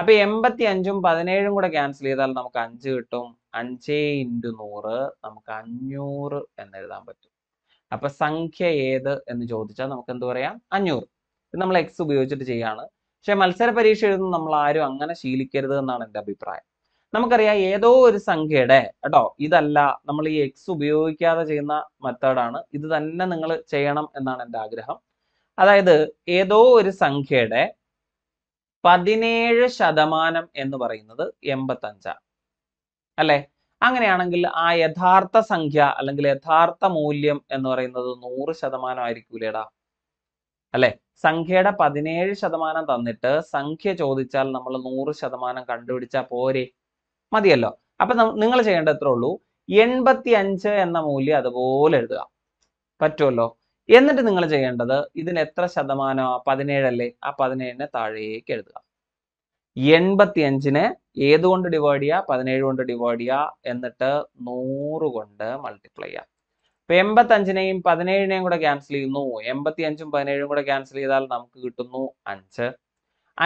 അപ്പൊ എൺപത്തി അഞ്ചും പതിനേഴും കൂടെ ക്യാൻസൽ ചെയ്താൽ നമുക്ക് അഞ്ച് കിട്ടും അഞ്ചേ ഇൻറ്റു നൂറ് നമുക്ക് അഞ്ഞൂറ് എഴുതാൻ പറ്റും അപ്പൊ സംഖ്യ ഏത് എന്ന് ചോദിച്ചാൽ നമുക്ക് എന്ത് പറയാം അഞ്ഞൂറ് ഇത് നമ്മൾ എക്സ് ഉപയോഗിച്ചിട്ട് ചെയ്യാണ് പക്ഷെ മത്സര പരീക്ഷ എഴുതുന്ന നമ്മൾ ആരും അങ്ങനെ ശീലിക്കരുത് എന്നാണ് എൻ്റെ അഭിപ്രായം നമുക്കറിയാം ഏതോ ഒരു സംഖ്യയുടെ കേട്ടോ ഇതല്ല നമ്മൾ ഈ എക്സ് ഉപയോഗിക്കാതെ ചെയ്യുന്ന മെത്തേഡാണ് ഇത് തന്നെ നിങ്ങൾ ചെയ്യണം എന്നാണ് എൻ്റെ ആഗ്രഹം അതായത് ഏതോ ഒരു സംഖ്യയുടെ പതിനേഴ് ശതമാനം എന്ന് പറയുന്നത് എൺപത്തഞ്ചാണ് അല്ലേ അങ്ങനെയാണെങ്കിൽ ആ യഥാർത്ഥ സംഖ്യ അല്ലെങ്കിൽ യഥാർത്ഥ മൂല്യം എന്ന് പറയുന്നത് നൂറ് ശതമാനം ആയിരിക്കൂലേടാ അല്ലെ സംഖ്യയുടെ പതിനേഴ് ശതമാനം തന്നിട്ട് സംഖ്യ ചോദിച്ചാൽ നമ്മൾ നൂറ് ശതമാനം കണ്ടുപിടിച്ചാൽ പോരെ മതിയല്ലോ അപ്പൊ നിങ്ങൾ ചെയ്യേണ്ട എത്ര ഉള്ളൂ എൺപത്തി അഞ്ച് എന്ന മൂല്യം അതുപോലെ എഴുതുക പറ്റുമല്ലോ എന്നിട്ട് നിങ്ങൾ ചെയ്യേണ്ടത് ഇതിന് എത്ര ശതമാനം പതിനേഴല്ലേ ആ പതിനേഴിനെ താഴേക്ക് എഴുതുക എൺപത്തി അഞ്ചിനെ ഏത് കൊണ്ട് ഡിവൈഡ് ചെയ്യുക പതിനേഴ് കൊണ്ട് ഡിവൈഡ് ചെയ്യുക എന്നിട്ട് നൂറ് കൊണ്ട് മൾട്ടിപ്ലൈ ചെയ്യുക അപ്പൊ എൺപത്തഞ്ചിനെയും പതിനേഴിനെയും കൂടെ ക്യാൻസൽ ചെയ്യുന്നു എൺപത്തി അഞ്ചും പതിനേഴും കൂടെ ക്യാൻസൽ ചെയ്താൽ നമുക്ക് കിട്ടുന്നു അഞ്ച്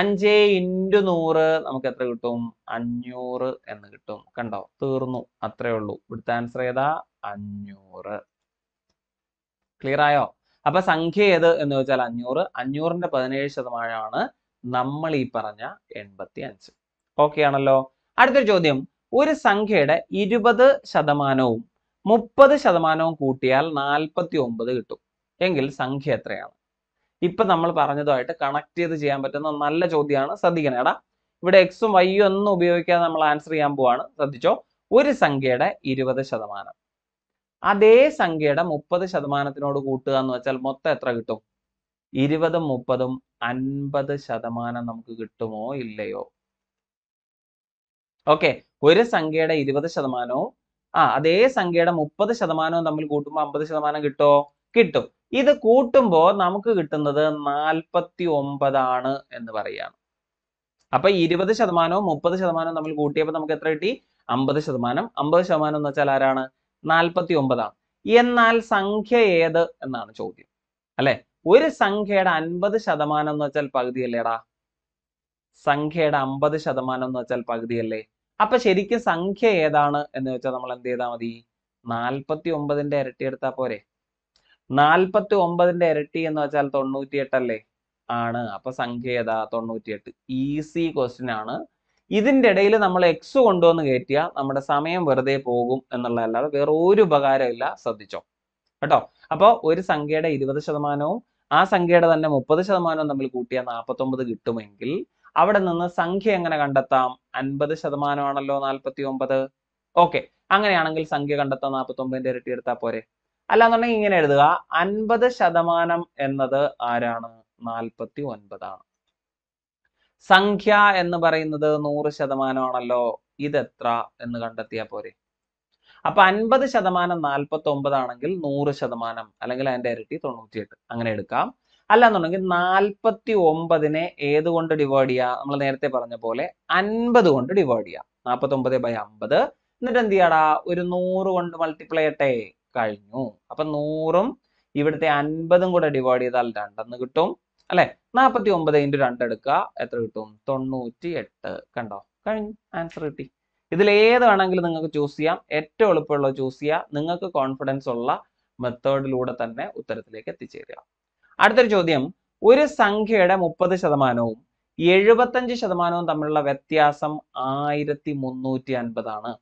അഞ്ച് ഇൻറ്റു നൂറ് നമുക്ക് എത്ര കിട്ടും അഞ്ഞൂറ് എന്ന് കിട്ടും കണ്ടോ തീർന്നു അത്രേ ഉള്ളൂ ഇവിടുത്തെ ആൻസർ ഏതാ അഞ്ഞൂറ് ക്ലിയർ ആയോ അപ്പൊ സംഖ്യ ഏത് എന്ന് വെച്ചാൽ അഞ്ഞൂറ് അഞ്ഞൂറിന്റെ പതിനേഴ് ശതമാനമാണ് നമ്മൾ ഈ പറഞ്ഞ എൺപത്തി അഞ്ച് ഓക്കെ ആണല്ലോ അടുത്തൊരു ചോദ്യം ഒരു സംഖ്യയുടെ ഇരുപത് ശതമാനവും മുപ്പത് ശതമാനവും കൂട്ടിയാൽ നാൽപ്പത്തി ഒമ്പത് കിട്ടും എങ്കിൽ സംഖ്യ എത്രയാണ് ഇപ്പൊ നമ്മൾ പറഞ്ഞതുമായിട്ട് കണക്ട് ചെയ്ത് ചെയ്യാൻ പറ്റുന്ന നല്ല ചോദ്യമാണ് ശ്രദ്ധിക്കണം എടാ ഇവിടെ എക്സും വൈയും ഒന്നും ഉപയോഗിക്കാതെ നമ്മൾ ആൻസർ ചെയ്യാൻ പോവാണ് ശ്രദ്ധിച്ചോ ഒരു സംഖ്യയുടെ ഇരുപത് ശതമാനം അതേ സംഖ്യയുടെ മുപ്പത് ശതമാനത്തിനോട് കൂട്ടുക എന്ന് വെച്ചാൽ മൊത്തം എത്ര കിട്ടും ഇരുപതും മുപ്പതും അൻപത് ശതമാനം നമുക്ക് കിട്ടുമോ ഇല്ലയോ ഓക്കെ ഒരു സംഖ്യയുടെ ഇരുപത് ശതമാനവും ആ അതേ സംഖ്യയുടെ മുപ്പത് ശതമാനവും തമ്മിൽ കൂട്ടുമ്പോൾ അമ്പത് ശതമാനം കിട്ടുമോ കിട്ടും ഇത് കൂട്ടുമ്പോൾ നമുക്ക് കിട്ടുന്നത് നാൽപ്പത്തി ഒമ്പതാണ് എന്ന് പറയാണ് അപ്പൊ ഇരുപത് ശതമാനവും മുപ്പത് ശതമാനവും തമ്മിൽ കൂട്ടിയപ്പോൾ നമുക്ക് എത്ര കിട്ടി അമ്പത് ശതമാനം അമ്പത് ശതമാനം എന്ന് വെച്ചാൽ ആരാണ് നാൽപ്പത്തി ഒമ്പതാണ് എന്നാൽ സംഖ്യ ഏത് എന്നാണ് ചോദ്യം അല്ലെ ഒരു സംഖ്യയുടെ അൻപത് ശതമാനം എന്ന് വെച്ചാൽ പകുതിയല്ലേടാ സംഖ്യയുടെ അമ്പത് ശതമാനം എന്ന് വെച്ചാൽ പകുതിയല്ലേ അപ്പൊ ശരിക്കും സംഖ്യ ഏതാണ് എന്ന് വെച്ചാൽ നമ്മൾ എന്ത് ചെയ്താൽ മതി നാൽപ്പത്തി ഒമ്പതിന്റെ ഇരട്ടി എടുത്താൽ പോരെ നാൽപ്പത്തി ഒമ്പതിന്റെ ഇരട്ടി എന്ന് വെച്ചാൽ അല്ലേ ആണ് അപ്പൊ സംഖ്യ ഏതാ തൊണ്ണൂറ്റിയെട്ട് ഈസി ക്വസ്റ്റ്യൻ ആണ് ഇതിന്റെ ഇടയിൽ നമ്മൾ എക്സ് കൊണ്ടുവന്ന് കയറ്റിയാൽ നമ്മുടെ സമയം വെറുതെ പോകും എന്നുള്ളതല്ലാതെ വേറെ ഒരു ഉപകാരമില്ല ശ്രദ്ധിച്ചോ കേട്ടോ അപ്പോൾ ഒരു സംഖ്യയുടെ ഇരുപത് ശതമാനവും ആ സംഖ്യയുടെ തന്നെ മുപ്പത് ശതമാനവും തമ്മിൽ കൂട്ടിയാൽ നാൽപ്പത്തൊമ്പത് കിട്ടുമെങ്കിൽ അവിടെ നിന്ന് സംഖ്യ എങ്ങനെ കണ്ടെത്താം അൻപത് ശതമാനമാണല്ലോ നാൽപ്പത്തി ഒമ്പത് ഓക്കെ അങ്ങനെയാണെങ്കിൽ സംഖ്യ കണ്ടെത്താം നാൽപ്പത്തി ഒമ്പതിന്റെ ഇരട്ടി എടുത്താൽ പോരെ അല്ലാന്നുണ്ടെങ്കിൽ ഇങ്ങനെ എഴുതുക അൻപത് ശതമാനം എന്നത് ആരാണ് നാൽപ്പത്തി ഒൻപതാണ് സംഖ്യ എന്ന് പറയുന്നത് നൂറ് ശതമാനമാണല്ലോ ഇതെത്ര എന്ന് കണ്ടെത്തിയാൽ പോരെ അപ്പൊ അൻപത് ശതമാനം നാൽപ്പത്തി ഒമ്പതാണെങ്കിൽ നൂറ് ശതമാനം അല്ലെങ്കിൽ അതിന്റെ ഇരട്ടി തൊണ്ണൂറ്റിയെട്ട് അങ്ങനെ എടുക്കാം അല്ലാന്നുണ്ടെങ്കിൽ നാൽപ്പത്തി ഒമ്പതിനെ ഏത് കൊണ്ട് ഡിവൈഡ് ചെയ്യുക നമ്മൾ നേരത്തെ പറഞ്ഞ പോലെ അൻപത് കൊണ്ട് ഡിവൈഡ് ചെയ്യുക ഒമ്പത് ബൈ അമ്പത് എന്നിട്ട് എന്ത് ചെയ്യാടാ ഒരു നൂറ് കൊണ്ട് മൾട്ടിപ്ലൈ ചെയ്യട്ടെ കഴിഞ്ഞു അപ്പൊ നൂറും ഇവിടുത്തെ അൻപതും കൂടെ ഡിവൈഡ് ചെയ്താൽ രണ്ടെന്ന് കിട്ടും അല്ലെ നാൽപ്പത്തി ഒമ്പത് ഇൻറ്റു രണ്ട് എടുക്കുക എത്ര കിട്ടും തൊണ്ണൂറ്റി എട്ട് കണ്ടോ കഴിഞ്ഞു ആൻസർ കിട്ടി ഇതിൽ ഏത് വേണമെങ്കിലും നിങ്ങൾക്ക് ചൂസ് ചെയ്യാം ഏറ്റവും എളുപ്പമുള്ള ചൂസ് ചെയ്യുക നിങ്ങൾക്ക് കോൺഫിഡൻസ് ഉള്ള മെത്തേഡിലൂടെ തന്നെ ഉത്തരത്തിലേക്ക് എത്തിച്ചേരുക അടുത്തൊരു ചോദ്യം ഒരു സംഖ്യയുടെ മുപ്പത് ശതമാനവും എഴുപത്തഞ്ച് ശതമാനവും തമ്മിലുള്ള വ്യത്യാസം ആയിരത്തി മുന്നൂറ്റി അൻപതാണ്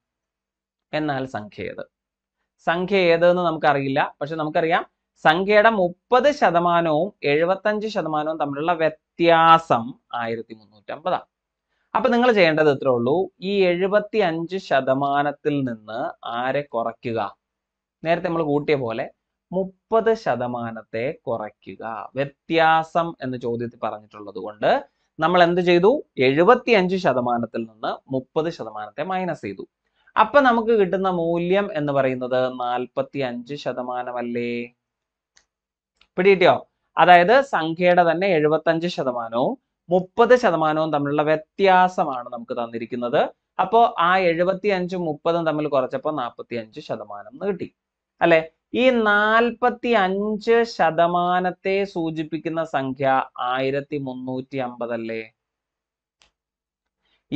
എന്നാൽ സംഖ്യ ഏത് സംഖ്യ ഏതെന്ന് നമുക്കറിയില്ല പക്ഷെ നമുക്കറിയാം സംഖ്യയുടെ മുപ്പത് ശതമാനവും എഴുപത്തഞ്ച് ശതമാനവും തമ്മിലുള്ള വ്യത്യാസം ആയിരത്തി മുന്നൂറ്റി അമ്പതാണ് അപ്പൊ നിങ്ങൾ ചെയ്യേണ്ടത് ഇത്രേ ഉള്ളൂ ഈ എഴുപത്തി അഞ്ച് ശതമാനത്തിൽ നിന്ന് ആരെ കുറയ്ക്കുക നേരത്തെ നമ്മൾ കൂട്ടിയ പോലെ മുപ്പത് ശതമാനത്തെ കുറയ്ക്കുക വ്യത്യാസം എന്ന് ചോദ്യത്തിൽ പറഞ്ഞിട്ടുള്ളത് കൊണ്ട് നമ്മൾ എന്ത് ചെയ്തു എഴുപത്തി അഞ്ച് ശതമാനത്തിൽ നിന്ന് മുപ്പത് ശതമാനത്തെ മൈനസ് ചെയ്തു അപ്പൊ നമുക്ക് കിട്ടുന്ന മൂല്യം എന്ന് പറയുന്നത് നാൽപ്പത്തി അഞ്ച് ശതമാനമല്ലേ പിടിയിട്ടോ അതായത് സംഖ്യയുടെ തന്നെ എഴുപത്തഞ്ച് ശതമാനവും മുപ്പത് ശതമാനവും തമ്മിലുള്ള വ്യത്യാസമാണ് നമുക്ക് തന്നിരിക്കുന്നത് അപ്പോൾ ആ എഴുപത്തി അഞ്ചും മുപ്പതും തമ്മിൽ കുറച്ചപ്പോൾ നാൽപ്പത്തി അഞ്ച് ശതമാനം കിട്ടി അല്ലെ ഈ നാൽപ്പത്തി അഞ്ച് ശതമാനത്തെ സൂചിപ്പിക്കുന്ന സംഖ്യ ആയിരത്തി മുന്നൂറ്റി അമ്പതല്ലേ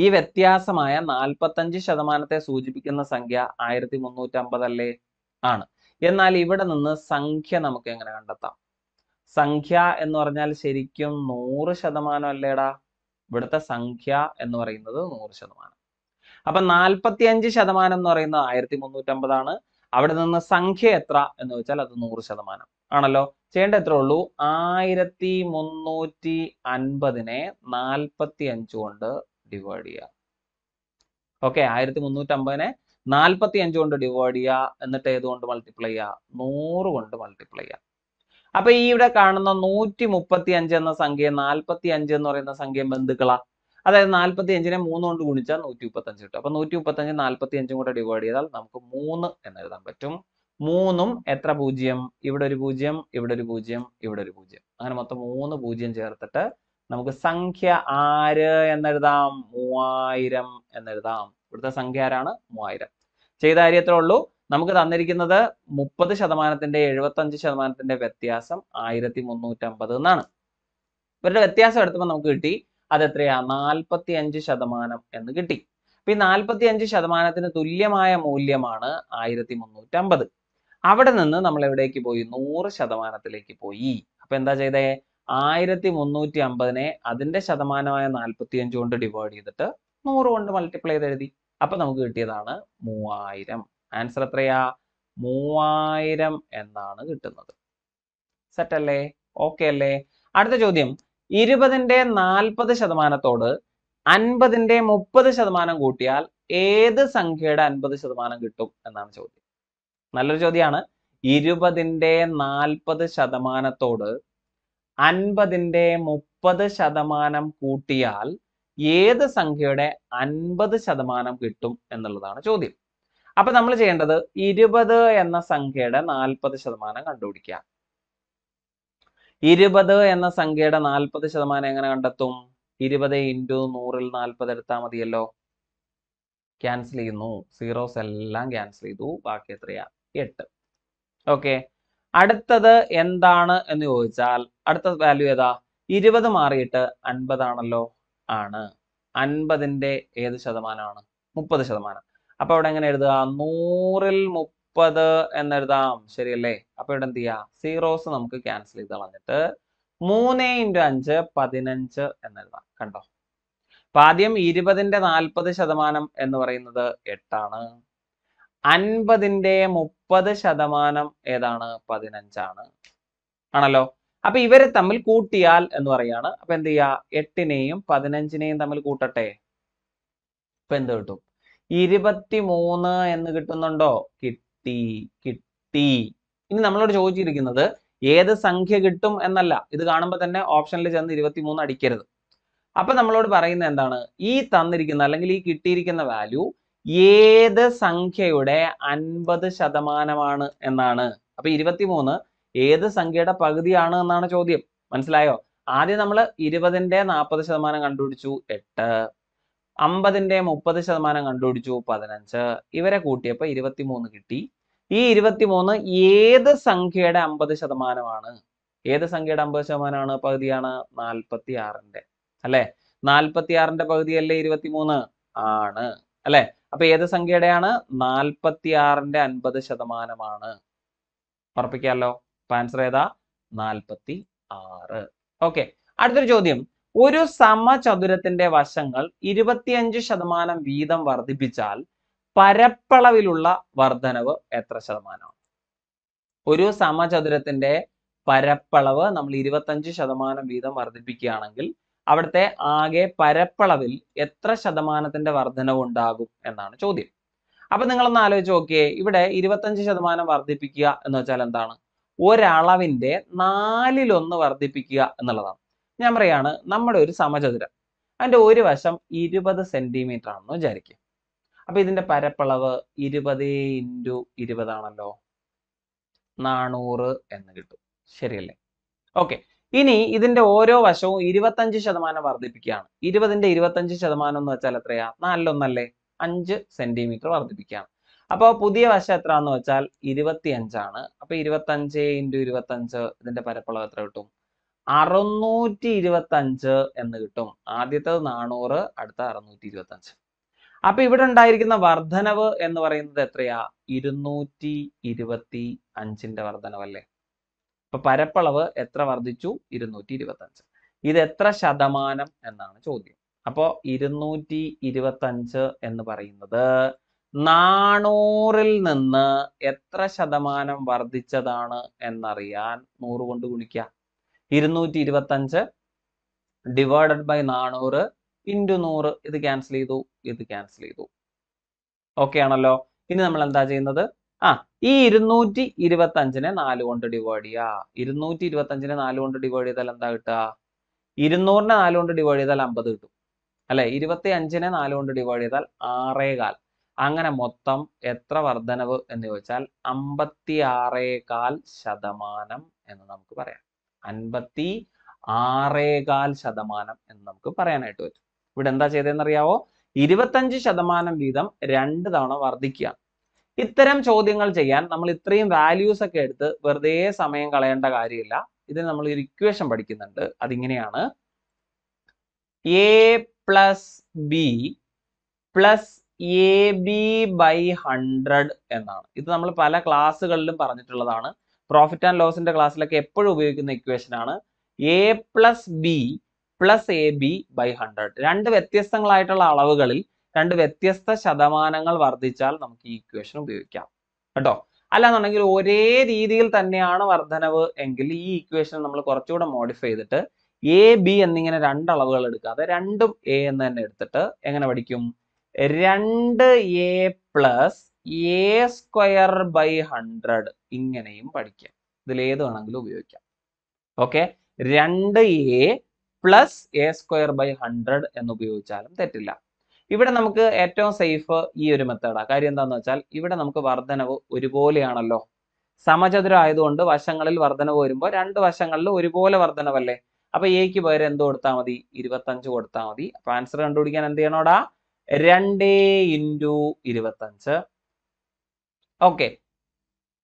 ഈ വ്യത്യാസമായ നാൽപ്പത്തഞ്ച് ശതമാനത്തെ സൂചിപ്പിക്കുന്ന സംഖ്യ ആയിരത്തി മുന്നൂറ്റി അമ്പതല്ലേ ആണ് എന്നാൽ ഇവിടെ നിന്ന് സംഖ്യ നമുക്ക് എങ്ങനെ കണ്ടെത്താം സംഖ്യ എന്ന് പറഞ്ഞാൽ ശരിക്കും നൂറ് ശതമാനം അല്ലേടാ ഇവിടുത്തെ സംഖ്യ എന്ന് പറയുന്നത് നൂറ് ശതമാനം അപ്പൊ നാൽപ്പത്തി അഞ്ച് ശതമാനം എന്ന് പറയുന്നത് ആയിരത്തി മുന്നൂറ്റമ്പതാണ് അവിടെ നിന്ന് സംഖ്യ എത്ര എന്ന് വെച്ചാൽ അത് നൂറ് ശതമാനം ആണല്ലോ ചെയ്യേണ്ട എത്ര ഉള്ളൂ ആയിരത്തി മുന്നൂറ്റി അൻപതിനെ നാൽപ്പത്തി അഞ്ച് കൊണ്ട് ഡിവൈഡ് ചെയ്യുക ഓക്കെ ആയിരത്തി മുന്നൂറ്റി അമ്പതിനെ നാൽപ്പത്തി അഞ്ച് കൊണ്ട് ഡിവൈഡ് ചെയ്യുക എന്നിട്ട് ഏതുകൊണ്ട് മൾട്ടിപ്ലൈ ചെയ്യുക നൂറ് കൊണ്ട് മൾട്ടിപ്ലൈ ചെയ്യുക അപ്പൊ ഈ ഇവിടെ കാണുന്ന നൂറ്റി മുപ്പത്തി അഞ്ച് എന്ന സംഖ്യ നാൽപ്പത്തി അഞ്ച് എന്ന് പറയുന്ന സംഖ്യ ബന്ധുക്കളാ അതായത് നാൽപ്പത്തി അഞ്ചിനെ മൂന്ന് കൊണ്ട് ഗുണിച്ചാൽ നൂറ്റി മുപ്പത്തഞ്ച് കിട്ടും അപ്പൊ നൂറ്റി മുപ്പത്തഞ്ച് നാൽപ്പത്തി അഞ്ചും കൂടെ ഡിവൈഡ് ചെയ്താൽ നമുക്ക് മൂന്ന് എന്ന് എഴുതാൻ പറ്റും മൂന്നും എത്ര പൂജ്യം ഇവിടെ ഒരു പൂജ്യം ഇവിടെ ഒരു പൂജ്യം ഇവിടെ ഒരു പൂജ്യം അങ്ങനെ മൊത്തം മൂന്ന് പൂജ്യം ചേർത്തിട്ട് നമുക്ക് സംഖ്യ ആര് എന്നെഴുതാം മൂവായിരം എന്നെഴുതാം ഇവിടുത്തെ സംഖ്യ ആരാണ് മൂവായിരം ചെയ്ത കാര്യം എത്ര ഉള്ളൂ നമുക്ക് തന്നിരിക്കുന്നത് മുപ്പത് ശതമാനത്തിന്റെ എഴുപത്തഞ്ച് ശതമാനത്തിന്റെ വ്യത്യാസം ആയിരത്തി മുന്നൂറ്റമ്പത് എന്നാണ് ഇവരുടെ വ്യത്യാസം എടുത്തപ്പോൾ നമുക്ക് കിട്ടി അതെത്രയാ നാൽപ്പത്തി അഞ്ച് ശതമാനം എന്ന് കിട്ടി അപ്പൊ ഈ നാൽപ്പത്തി അഞ്ച് ശതമാനത്തിന് തുല്യമായ മൂല്യമാണ് ആയിരത്തി അമ്പത് അവിടെ നിന്ന് നമ്മൾ എവിടേക്ക് പോയി നൂറ് ശതമാനത്തിലേക്ക് പോയി അപ്പൊ എന്താ ചെയ്തേ ആയിരത്തി മുന്നൂറ്റി അമ്പതിനെ അതിന്റെ ശതമാനമായ നാൽപ്പത്തി അഞ്ച് കൊണ്ട് ഡിവൈഡ് ചെയ്തിട്ട് നൂറ് കൊണ്ട് മൾട്ടിപ്ലൈ ചെയ്ത് എഴുതി അപ്പൊ നമുക്ക് കിട്ടിയതാണ് മൂവായിരം ആൻസർ എത്രയാ മൂവായിരം എന്നാണ് കിട്ടുന്നത് സെറ്റ് അല്ലേ ഓക്കെ അല്ലേ അടുത്ത ചോദ്യം ഇരുപതിന്റെ നാൽപ്പത് ശതമാനത്തോട് അൻപതിന്റെ മുപ്പത് ശതമാനം കൂട്ടിയാൽ ഏത് സംഖ്യയുടെ അൻപത് ശതമാനം കിട്ടും എന്നാണ് ചോദ്യം നല്ലൊരു ചോദ്യമാണ് ഇരുപതിന്റെ നാൽപ്പത് ശതമാനത്തോട് അൻപതിന്റെ മുപ്പത് ശതമാനം കൂട്ടിയാൽ ഏത് സംഖ്യയുടെ അൻപത് ശതമാനം കിട്ടും എന്നുള്ളതാണ് ചോദ്യം അപ്പൊ നമ്മൾ ചെയ്യേണ്ടത് ഇരുപത് എന്ന സംഖ്യയുടെ നാൽപ്പത് ശതമാനം കണ്ടുപിടിക്കുക ഇരുപത് എന്ന സംഖ്യയുടെ നാൽപ്പത് ശതമാനം എങ്ങനെ കണ്ടെത്തും ഇരുപത് ഇൻറ്റു നൂറിൽ നാൽപ്പത് എടുത്താൽ മതിയല്ലോ ക്യാൻസൽ ചെയ്യുന്നു സീറോസ് എല്ലാം ക്യാൻസൽ ചെയ്തു ബാക്കി എത്രയാ എട്ട് ഓക്കെ അടുത്തത് എന്താണ് എന്ന് ചോദിച്ചാൽ അടുത്ത വാല്യൂ ഏതാ ഇരുപത് മാറിയിട്ട് അൻപതാണല്ലോ ആണ് അൻപതിൻ്റെ ഏത് ശതമാനമാണ് മുപ്പത് ശതമാനം അപ്പൊ അവിടെ എങ്ങനെ എഴുതുക നൂറിൽ മുപ്പത് മുപ്പത് എന്നെഴുതാം ശരിയല്ലേ അപ്പൊ ഇവിടെ എന്ത് ചെയ്യാം സീറോസ് നമുക്ക് ക്യാൻസൽ ചെയ്ത് കളഞ്ഞിട്ട് മൂന്ന് ഇൻറ്റു അഞ്ച് പതിനഞ്ച് എന്നെഴുതാം കണ്ടോ അപ്പൊ ആദ്യം ഇരുപതിന്റെ നാൽപ്പത് ശതമാനം എന്ന് പറയുന്നത് എട്ടാണ് അൻപതിന്റെ മുപ്പത് ശതമാനം ഏതാണ് പതിനഞ്ചാണ് ആണല്ലോ അപ്പൊ ഇവരെ തമ്മിൽ കൂട്ടിയാൽ എന്ന് പറയാണ് അപ്പൊ എന്ത് ചെയ്യാ എട്ടിനെയും പതിനഞ്ചിനെയും തമ്മിൽ കൂട്ടട്ടെ ഇപ്പൊ എന്ത് കിട്ടും ഇരുപത്തി മൂന്ന് എന്ന് കിട്ടുന്നുണ്ടോ കിട്ടും കിട്ടി കിട്ടി ഇനി നമ്മളോട് ചോദിച്ചിരിക്കുന്നത് ഏത് സംഖ്യ കിട്ടും എന്നല്ല ഇത് കാണുമ്പോൾ തന്നെ ഓപ്ഷനിൽ ചെന്ന് മൂന്ന് അടിക്കരുത് അപ്പൊ നമ്മളോട് പറയുന്ന എന്താണ് ഈ തന്നിരിക്കുന്ന അല്ലെങ്കിൽ ഈ കിട്ടിയിരിക്കുന്ന വാല്യൂ ഏത് സംഖ്യയുടെ അൻപത് ശതമാനമാണ് എന്നാണ് അപ്പൊ മൂന്ന് ഏത് സംഖ്യയുടെ പകുതിയാണ് എന്നാണ് ചോദ്യം മനസ്സിലായോ ആദ്യം നമ്മൾ ഇരുപതിന്റെ നാൽപ്പത് ശതമാനം കണ്ടുപിടിച്ചു എട്ട് അമ്പതിന്റെ മുപ്പത് ശതമാനം കണ്ടുപിടിച്ചു പതിനഞ്ച് ഇവരെ കൂട്ടിയപ്പോൾ ഇരുപത്തിമൂന്ന് കിട്ടി ഈ ഇരുപത്തിമൂന്ന് ഏത് സംഖ്യയുടെ അമ്പത് ശതമാനമാണ് ഏത് സംഖ്യയുടെ അമ്പത് ശതമാനമാണ് പകുതിയാണ് നാൽപ്പത്തി ആറിന്റെ അല്ലെ നാൽപ്പത്തി ആറിന്റെ പകുതി പകുതിയല്ലേ ഇരുപത്തിമൂന്ന് ആണ് അല്ലെ അപ്പൊ ഏത് സംഖ്യയുടെയാണ് നാൽപ്പത്തി ആറിന്റെ അൻപത് ശതമാനമാണ് ഉറപ്പിക്കാമല്ലോ ആൻസർ ഏതാ നാൽപ്പത്തി ആറ് ഓക്കെ അടുത്തൊരു ചോദ്യം ഒരു സമചതുരത്തിന്റെ വശങ്ങൾ ഇരുപത്തിയഞ്ച് ശതമാനം വീതം വർദ്ധിപ്പിച്ചാൽ പരപ്പളവിലുള്ള വർധനവ് എത്ര ശതമാനമാണ് ഒരു സമചതുരത്തിന്റെ പരപ്പളവ് നമ്മൾ ഇരുപത്തഞ്ച് ശതമാനം വീതം വർദ്ധിപ്പിക്കുകയാണെങ്കിൽ അവിടുത്തെ ആകെ പരപ്പളവിൽ എത്ര ശതമാനത്തിന്റെ വർധനവ് ഉണ്ടാകും എന്നാണ് ചോദ്യം അപ്പൊ നിങ്ങളൊന്ന് ആലോചിച്ച് നോക്കിയേ ഇവിടെ ഇരുപത്തഞ്ച് ശതമാനം വർദ്ധിപ്പിക്കുക എന്ന് വെച്ചാൽ എന്താണ് ഒരളവിന്റെ നാലിലൊന്ന് വർദ്ധിപ്പിക്കുക എന്നുള്ളതാണ് ഞാൻ പറയാണ് നമ്മുടെ ഒരു സമചതുരം അതിന്റെ ഒരു വശം ഇരുപത് സെന്റിമീറ്റർ ആണെന്ന് വിചാരിക്കുക അപ്പൊ ഇതിന്റെ പരപ്പളവ് ഇരുപത് ഇൻറ്റു ഇരുപതാണല്ലോ നാനൂറ് എന്ന് കിട്ടും ശരിയല്ലേ ഓക്കെ ഇനി ഇതിന്റെ ഓരോ വശവും ഇരുപത്തഞ്ച് ശതമാനം വർദ്ധിപ്പിക്കുകയാണ് ഇരുപതിന്റെ ഇരുപത്തഞ്ച് ശതമാനം എന്ന് വെച്ചാൽ എത്രയാ നാലിലൊന്നല്ലേ അഞ്ച് സെന്റിമീറ്റർ വർദ്ധിപ്പിക്കുകയാണ് അപ്പോൾ പുതിയ വശം എത്ര എന്ന് വെച്ചാൽ ഇരുപത്തി അഞ്ചാണ് അപ്പൊ ഇരുപത്തഞ്ച് ഇൻറ്റു ഇരുപത്തഞ്ച് ഇതിന്റെ പരപ്പളവ് എത്ര കിട്ടും അറുന്നൂറ്റി ഇരുപത്തഞ്ച് എന്ന് കിട്ടും ആദ്യത്തത് നാനൂറ് അടുത്ത അറുന്നൂറ്റി ഇരുപത്തഞ്ച് അപ്പൊ ഇവിടെ ഉണ്ടായിരിക്കുന്ന വർധനവ് എന്ന് പറയുന്നത് എത്രയാ ഇരുന്നൂറ്റി ഇരുപത്തി അഞ്ചിന്റെ വർധനവ് വർധനവല്ലേ അപ്പൊ പരപ്പളവ് എത്ര വർദ്ധിച്ചു ഇരുന്നൂറ്റി ഇരുപത്തി അഞ്ച് ഇത് എത്ര ശതമാനം എന്നാണ് ചോദ്യം അപ്പോ ഇരുന്നൂറ്റി ഇരുപത്തി അഞ്ച് എന്ന് പറയുന്നത് നാണൂറിൽ നിന്ന് എത്ര ശതമാനം വർദ്ധിച്ചതാണ് എന്നറിയാൻ നൂറ് കൊണ്ട് ഗുണിക്കുക ഇരുന്നൂറ്റി ഇരുപത്തി അഞ്ച് ഡിവൈഡഡ് ബൈ നാണൂറ് ഇൻറ്റു നൂറ് ഇത് ക്യാൻസൽ ചെയ്തു ഇത് ക്യാൻസൽ ചെയ്തു ഓക്കെ ആണല്ലോ ഇനി നമ്മൾ എന്താ ചെയ്യുന്നത് ആ ഈ ഇരുന്നൂറ്റി ഇരുപത്തി അഞ്ചിനെ നാല് കൊണ്ട് ഡിവൈഡ് ചെയ്യുക ഇരുന്നൂറ്റി ഇരുപത്തി അഞ്ചിനെ നാല് കൊണ്ട് ഡിവൈഡ് ചെയ്താൽ എന്താ കിട്ടുക ഇരുന്നൂറിനെ നാല് കൊണ്ട് ഡിവൈഡ് ചെയ്താൽ അമ്പത് കിട്ടും അല്ലെ ഇരുപത്തി അഞ്ചിനെ നാല് കൊണ്ട് ഡിവൈഡ് ചെയ്താൽ ആറേ കാൽ അങ്ങനെ മൊത്തം എത്ര വർധനവ് എന്ന് ചോദിച്ചാൽ അമ്പത്തി ആറേ കാൽ ശതമാനം എന്ന് നമുക്ക് പറയാം അൻപത്തി ആറേകാൽ ശതമാനം എന്ന് നമുക്ക് പറയാനായിട്ട് പറ്റും ഇവിടെ എന്താ ചെയ്തതെന്നറിയാവോ ഇരുപത്തഞ്ച് ശതമാനം വീതം രണ്ട് തവണ വർദ്ധിക്കുക ഇത്തരം ചോദ്യങ്ങൾ ചെയ്യാൻ നമ്മൾ ഇത്രയും വാല്യൂസ് ഒക്കെ എടുത്ത് വെറുതെ സമയം കളയേണ്ട കാര്യമില്ല ഇത് നമ്മൾ ഒരു ഇക്വേഷൻ പഠിക്കുന്നുണ്ട് അതിങ്ങനെയാണ് A plus B plus A B by hundred എന്നാണ് ഇത് നമ്മൾ പല ക്ലാസ്സുകളിലും പറഞ്ഞിട്ടുള്ളതാണ് പ്രോഫിറ്റ് ആൻഡ് ലോസിന്റെ ക്ലാസ്സിലൊക്കെ എപ്പോഴും ഉപയോഗിക്കുന്ന ഇക്വേഷനാണ് ആണ് A plus B plus A B by hundred രണ്ട് വ്യത്യസ്തങ്ങളായിട്ടുള്ള അളവുകളിൽ രണ്ട് വ്യത്യസ്ത ശതമാനങ്ങൾ വർദ്ധിച്ചാൽ നമുക്ക് ഈ ഇക്വേഷൻ ഉപയോഗിക്കാം കേട്ടോ അല്ലാന്നുണ്ടെങ്കിൽ ഒരേ രീതിയിൽ തന്നെയാണ് വർധനവ് എങ്കിൽ ഈ ഇക്വേഷൻ നമ്മൾ കുറച്ചുകൂടെ മോഡിഫൈ ചെയ്തിട്ട് എ ബി എന്നിങ്ങനെ രണ്ട് അളവുകൾ എടുക്കാതെ രണ്ടും എ എന്ന് തന്നെ എടുത്തിട്ട് എങ്ങനെ പഠിക്കും രണ്ട് A plus A square by hundred ഇങ്ങനെയും പഠിക്കാം ഇതിൽ ഏത് വേണമെങ്കിലും ഉപയോഗിക്കാം ഓക്കെ രണ്ട് A plus A square by hundred എന്ന് ഉപയോഗിച്ചാലും തെറ്റില്ല ഇവിടെ നമുക്ക് ഏറ്റവും സേഫ് ഈ ഒരു മെത്തേഡാണ് കാര്യം എന്താണെന്ന് വെച്ചാൽ ഇവിടെ നമുക്ക് വർധനവ് ഒരുപോലെയാണല്ലോ സമചതുരം ആയതുകൊണ്ട് വശങ്ങളിൽ വർധനവ് വരുമ്പോൾ രണ്ട് വശങ്ങളിലും ഒരുപോലെ വർധനവല്ലേ അപ്പൊ എക്ക് പകരം എന്ത് കൊടുത്താൽ മതി ഇരുപത്തഞ്ച് കൊടുത്താൽ മതി അപ്പൊ ആൻസർ കണ്ടുപിടിക്കാൻ എന്ത് ചെയ്യണോടാ രണ്ടേ ഇൻറ്റു ഇരുപത്തഞ്ച് ഓക്കെ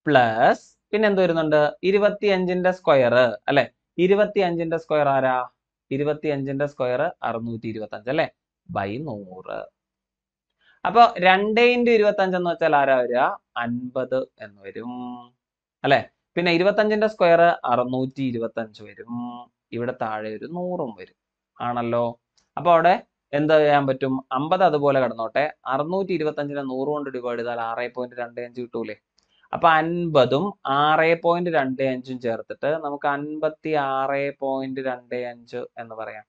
പ്ലസ് പിന്നെ എന്ത് വരുന്നുണ്ട് ഇരുപത്തി അഞ്ചിന്റെ സ്ക്വയർ അല്ലെ ഇരുപത്തി അഞ്ചിന്റെ സ്ക്വയർ ആരാ ഇരുപത്തി അഞ്ചിന്റെ സ്ക്വയർ അറുന്നൂറ്റി ഇരുപത്തി അഞ്ച് അല്ലെ ബൈ നൂറ് അപ്പൊ രണ്ട് ഇന്റു ഇരുപത്തി അഞ്ച് എന്ന് വെച്ചാൽ ആരാ വരിക അൻപത് എന്ന് വരും അല്ലെ പിന്നെ ഇരുപത്തി അഞ്ചിന്റെ സ്ക്വയർ അറുന്നൂറ്റി ഇരുപത്തി അഞ്ച് വരും ഇവിടെ താഴെ ഒരു നൂറും വരും ആണല്ലോ അപ്പൊ അവിടെ എന്ത് ചെയ്യാൻ പറ്റും അമ്പത് അതുപോലെ കിടന്നോട്ടെ അറുന്നൂറ്റി ഇരുപത്തി അഞ്ചിനെ നൂറ് കൊണ്ട് ഡിവൈഡ് ചെയ്താൽ ആറേ പോയിന്റ് രണ്ടേ അഞ്ച് കിട്ടൂലേ അപ്പൊ അൻപതും ആറ് പോയിന്റ് രണ്ട് അഞ്ചും ചേർത്തിട്ട് നമുക്ക് അൻപത്തി ആറ് പോയിന്റ് രണ്ട് അഞ്ച് എന്ന് പറയാം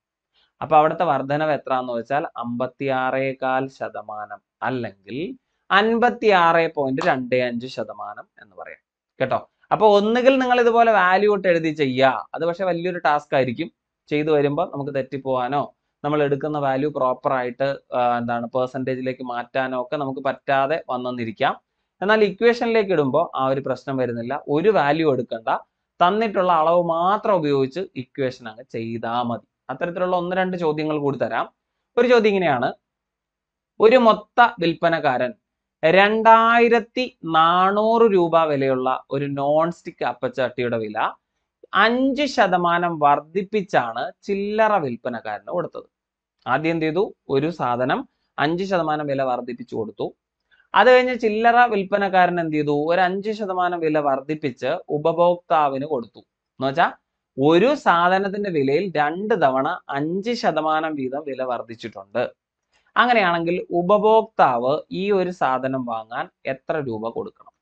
അപ്പൊ അവിടുത്തെ വർധനവ് എത്രാന്ന് വെച്ചാൽ അമ്പത്തി ആറേകാൽ ശതമാനം അല്ലെങ്കിൽ അൻപത്തി ആറ് പോയിന്റ് രണ്ട് അഞ്ച് ശതമാനം എന്ന് പറയാം കേട്ടോ അപ്പൊ ഒന്നുകിൽ നിങ്ങൾ ഇതുപോലെ വാല്യൂ ഇട്ട് എഴുതി ചെയ്യുക അത് പക്ഷെ വലിയൊരു ടാസ്ക് ആയിരിക്കും ചെയ്തു വരുമ്പോൾ നമുക്ക് തെറ്റിപ്പോവാനോ നമ്മൾ എടുക്കുന്ന വാല്യൂ പ്രോപ്പർ ആയിട്ട് എന്താണ് പെർസെൻറ്റേജിലേക്ക് മാറ്റാനോ ഒക്കെ നമുക്ക് പറ്റാതെ വന്നെന്നിരിക്കാം എന്നാൽ ഇക്വേഷനിലേക്ക് ഇടുമ്പോൾ ആ ഒരു പ്രശ്നം വരുന്നില്ല ഒരു വാല്യൂ എടുക്കണ്ട തന്നിട്ടുള്ള അളവ് മാത്രം ഉപയോഗിച്ച് ഇക്വേഷൻ അങ്ങ് ചെയ്താൽ മതി അത്തരത്തിലുള്ള ഒന്ന് രണ്ട് ചോദ്യങ്ങൾ കൂടി തരാം ഒരു ചോദ്യം ഇങ്ങനെയാണ് ഒരു മൊത്ത വിൽപ്പനക്കാരൻ രണ്ടായിരത്തി നാനൂറ് രൂപ വിലയുള്ള ഒരു നോൺ സ്റ്റിക്ക് അപ്പച്ചട്ടിയുടെ വില അഞ്ച് ശതമാനം വർദ്ധിപ്പിച്ചാണ് ചില്ലറ വിൽപ്പനക്കാരന് കൊടുത്തത് ആദ്യം എന്ത് ചെയ്തു ഒരു സാധനം അഞ്ച് ശതമാനം വില വർദ്ധിപ്പിച്ചു കൊടുത്തു അത് കഴിഞ്ഞ് ചില്ലറ വിൽപ്പനക്കാരൻ എന്ത് ചെയ്തു ഒരു അഞ്ച് ശതമാനം വില വർദ്ധിപ്പിച്ച് ഉപഭോക്താവിന് കൊടുത്തു എന്ന് വെച്ചാൽ ഒരു സാധനത്തിന്റെ വിലയിൽ രണ്ട് തവണ അഞ്ച് ശതമാനം വീതം വില വർദ്ധിച്ചിട്ടുണ്ട് അങ്ങനെയാണെങ്കിൽ ഉപഭോക്താവ് ഈ ഒരു സാധനം വാങ്ങാൻ എത്ര രൂപ കൊടുക്കണം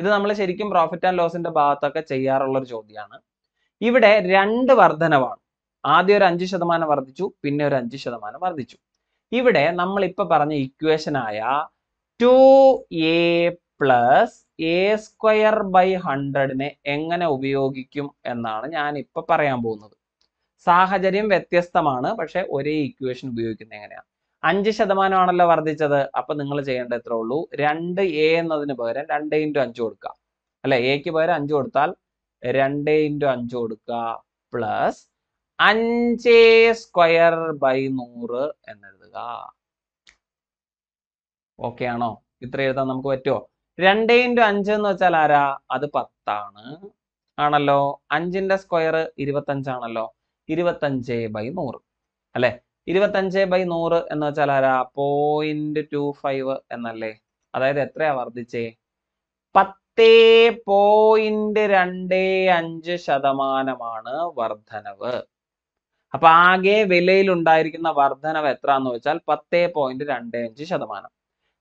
ഇത് നമ്മൾ ശരിക്കും പ്രോഫിറ്റ് ആൻഡ് ലോസിന്റെ ഭാഗത്തൊക്കെ ചെയ്യാറുള്ള ഒരു ചോദ്യമാണ് ഇവിടെ രണ്ട് വർധനവാണ് ആദ്യം ഒരു അഞ്ച് ശതമാനം വർദ്ധിച്ചു പിന്നെ ഒരു അഞ്ച് ശതമാനം വർദ്ധിച്ചു ഇവിടെ നമ്മൾ ഇപ്പൊ പറഞ്ഞ ഇക്വേഷനായ two A plus A square by ഹൺഡ്രഡിനെ എങ്ങനെ ഉപയോഗിക്കും എന്നാണ് ഞാൻ ഇപ്പൊ പറയാൻ പോകുന്നത് സാഹചര്യം വ്യത്യസ്തമാണ് പക്ഷെ ഒരേ ഇക്വേഷൻ ഉപയോഗിക്കുന്നത് എങ്ങനെയാണ് അഞ്ച് ശതമാനമാണല്ലോ വർദ്ധിച്ചത് അപ്പൊ നിങ്ങൾ ചെയ്യേണ്ട എത്ര ഉള്ളൂ രണ്ട് എ എന്നതിന് പകരം രണ്ട് ഇൻറ്റു അഞ്ച് കൊടുക്കുക അല്ലെ എക്ക് പകരം അഞ്ച് കൊടുത്താൽ രണ്ട് ഇൻറ്റു അഞ്ച് കൊടുക്കുക പ്ലസ് അഞ്ച് സ്ക്വയർ ബൈ നൂറ് എന്നെഴുതുക ഓക്കെ ആണോ ഇത്ര എഴുതാൻ നമുക്ക് പറ്റുമോ രണ്ട് ഇൻറ്റു അഞ്ച് എന്ന് വെച്ചാൽ ആരാ അത് പത്താണ് ആണല്ലോ അഞ്ചിന്റെ സ്ക്വയർ ഇരുപത്തഞ്ചാണല്ലോ ഇരുപത്തഞ്ച് ബൈ നൂറ് അല്ലെ ഇരുപത്തഞ്ച് ബൈ നൂറ് എന്ന് വെച്ചാൽ ആരാ പോയിന്റ് ടു ഫൈവ് എന്നല്ലേ അതായത് എത്രയാ വർദ്ധിച്ചേ പത്തേ പോയിന്റ് രണ്ടേ അഞ്ച് ശതമാനമാണ് വർധനവ് അപ്പൊ ആകെ വിലയിൽ ഉണ്ടായിരിക്കുന്ന വർധനവ് എത്ര എന്ന് വെച്ചാൽ പത്തേ പോയിന്റ് രണ്ടേ അഞ്ച് ശതമാനം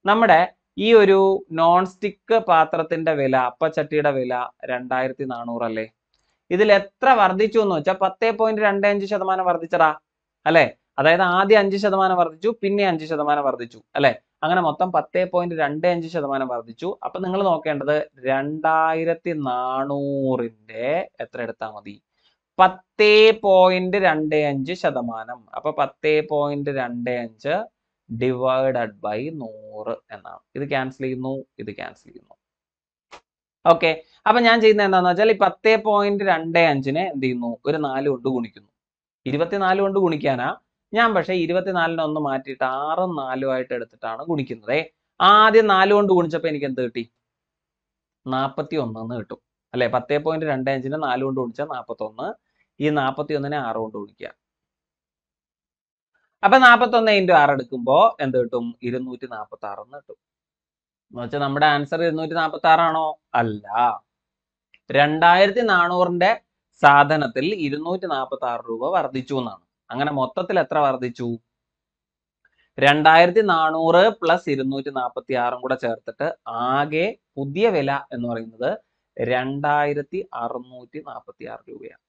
നമ്മുടെ ഈ ഒരു നോൺ സ്റ്റിക്ക് പാത്രത്തിന്റെ വില അപ്പച്ചട്ടിയുടെ വില രണ്ടായിരത്തി നാനൂറല്ലേ ഇതിൽ എത്ര വർദ്ധിച്ചു എന്ന് വെച്ചാൽ പത്തേ പോയിന്റ് രണ്ട് അഞ്ച് ശതമാനം വർദ്ധിച്ചടാ അല്ലെ അതായത് ആദ്യം അഞ്ച് ശതമാനം വർദ്ധിച്ചു പിന്നെ അഞ്ച് ശതമാനം വർദ്ധിച്ചു അല്ലെ അങ്ങനെ മൊത്തം പത്തേ പോയിന്റ് രണ്ട് അഞ്ച് ശതമാനം വർദ്ധിച്ചു അപ്പൊ നിങ്ങൾ നോക്കേണ്ടത് രണ്ടായിരത്തി നാനൂറിന്റെ എത്ര എടുത്താൽ മതി പത്തേ പോയിന്റ് രണ്ട് അഞ്ച് ശതമാനം അപ്പൊ പത്തേ പോയിന്റ് രണ്ട് അഞ്ച് ഡിവൈഡഡ് ബൈ നൂറ് എന്നാണ് ഇത് ക്യാൻസൽ ചെയ്യുന്നു ഇത് ക്യാൻസൽ ചെയ്യുന്നു ഓക്കെ അപ്പൊ ഞാൻ ചെയ്യുന്നത് എന്താണെന്ന് വെച്ചാൽ ഈ പത്ത് പോയിന്റ് രണ്ട് അഞ്ചിനെ എന്ത് ചെയ്യുന്നു ഒരു നാല് കൊണ്ട് ഗുണിക്കുന്നു ഇരുപത്തിനാല് കൊണ്ട് ഗുണിക്കാനാ ഞാൻ പക്ഷേ ഇരുപത്തിനാലിനെ ഒന്ന് മാറ്റിയിട്ട് ആറും നാലും ആയിട്ട് എടുത്തിട്ടാണ് ഗുണിക്കുന്നത് ആദ്യം നാല് കൊണ്ട് ഗുണിച്ചപ്പോൾ എനിക്ക് എന്ത് കിട്ടി നാപ്പത്തി ഒന്ന് കിട്ടും അല്ലെ പത്തേ പോയിന്റ് രണ്ട് അഞ്ചിനെ നാല് കൊണ്ട് ഗുണിച്ചാൽ നാൽപ്പത്തൊന്ന് ഈ നാപ്പത്തി ഒന്നിനെ ആറ് കൊണ്ട് ഗുണിക്കുക അപ്പൊ നാൽപ്പത്തൊന്ന് ഇൻറ്റു ആറ് എടുക്കുമ്പോ എന്ത് കിട്ടും ഇരുന്നൂറ്റി നാപ്പത്തി ആറ് കിട്ടും എന്ന് വെച്ചാൽ നമ്മുടെ ആൻസർ ഇരുന്നൂറ്റി നാപ്പത്തി ആറാണോ അല്ല രണ്ടായിരത്തി നാനൂറിന്റെ സാധനത്തിൽ ഇരുന്നൂറ്റി നാപ്പത്തി ആറ് രൂപ വർദ്ധിച്ചു എന്നാണ് അങ്ങനെ മൊത്തത്തിൽ എത്ര വർദ്ധിച്ചു രണ്ടായിരത്തി നാനൂറ് പ്ലസ് ഇരുന്നൂറ്റി നാപ്പത്തി ആറും കൂടെ ചേർത്തിട്ട് ആകെ പുതിയ വില എന്ന് പറയുന്നത് രണ്ടായിരത്തി അറുന്നൂറ്റി നാപ്പത്തി ആറ് രൂപയാണ്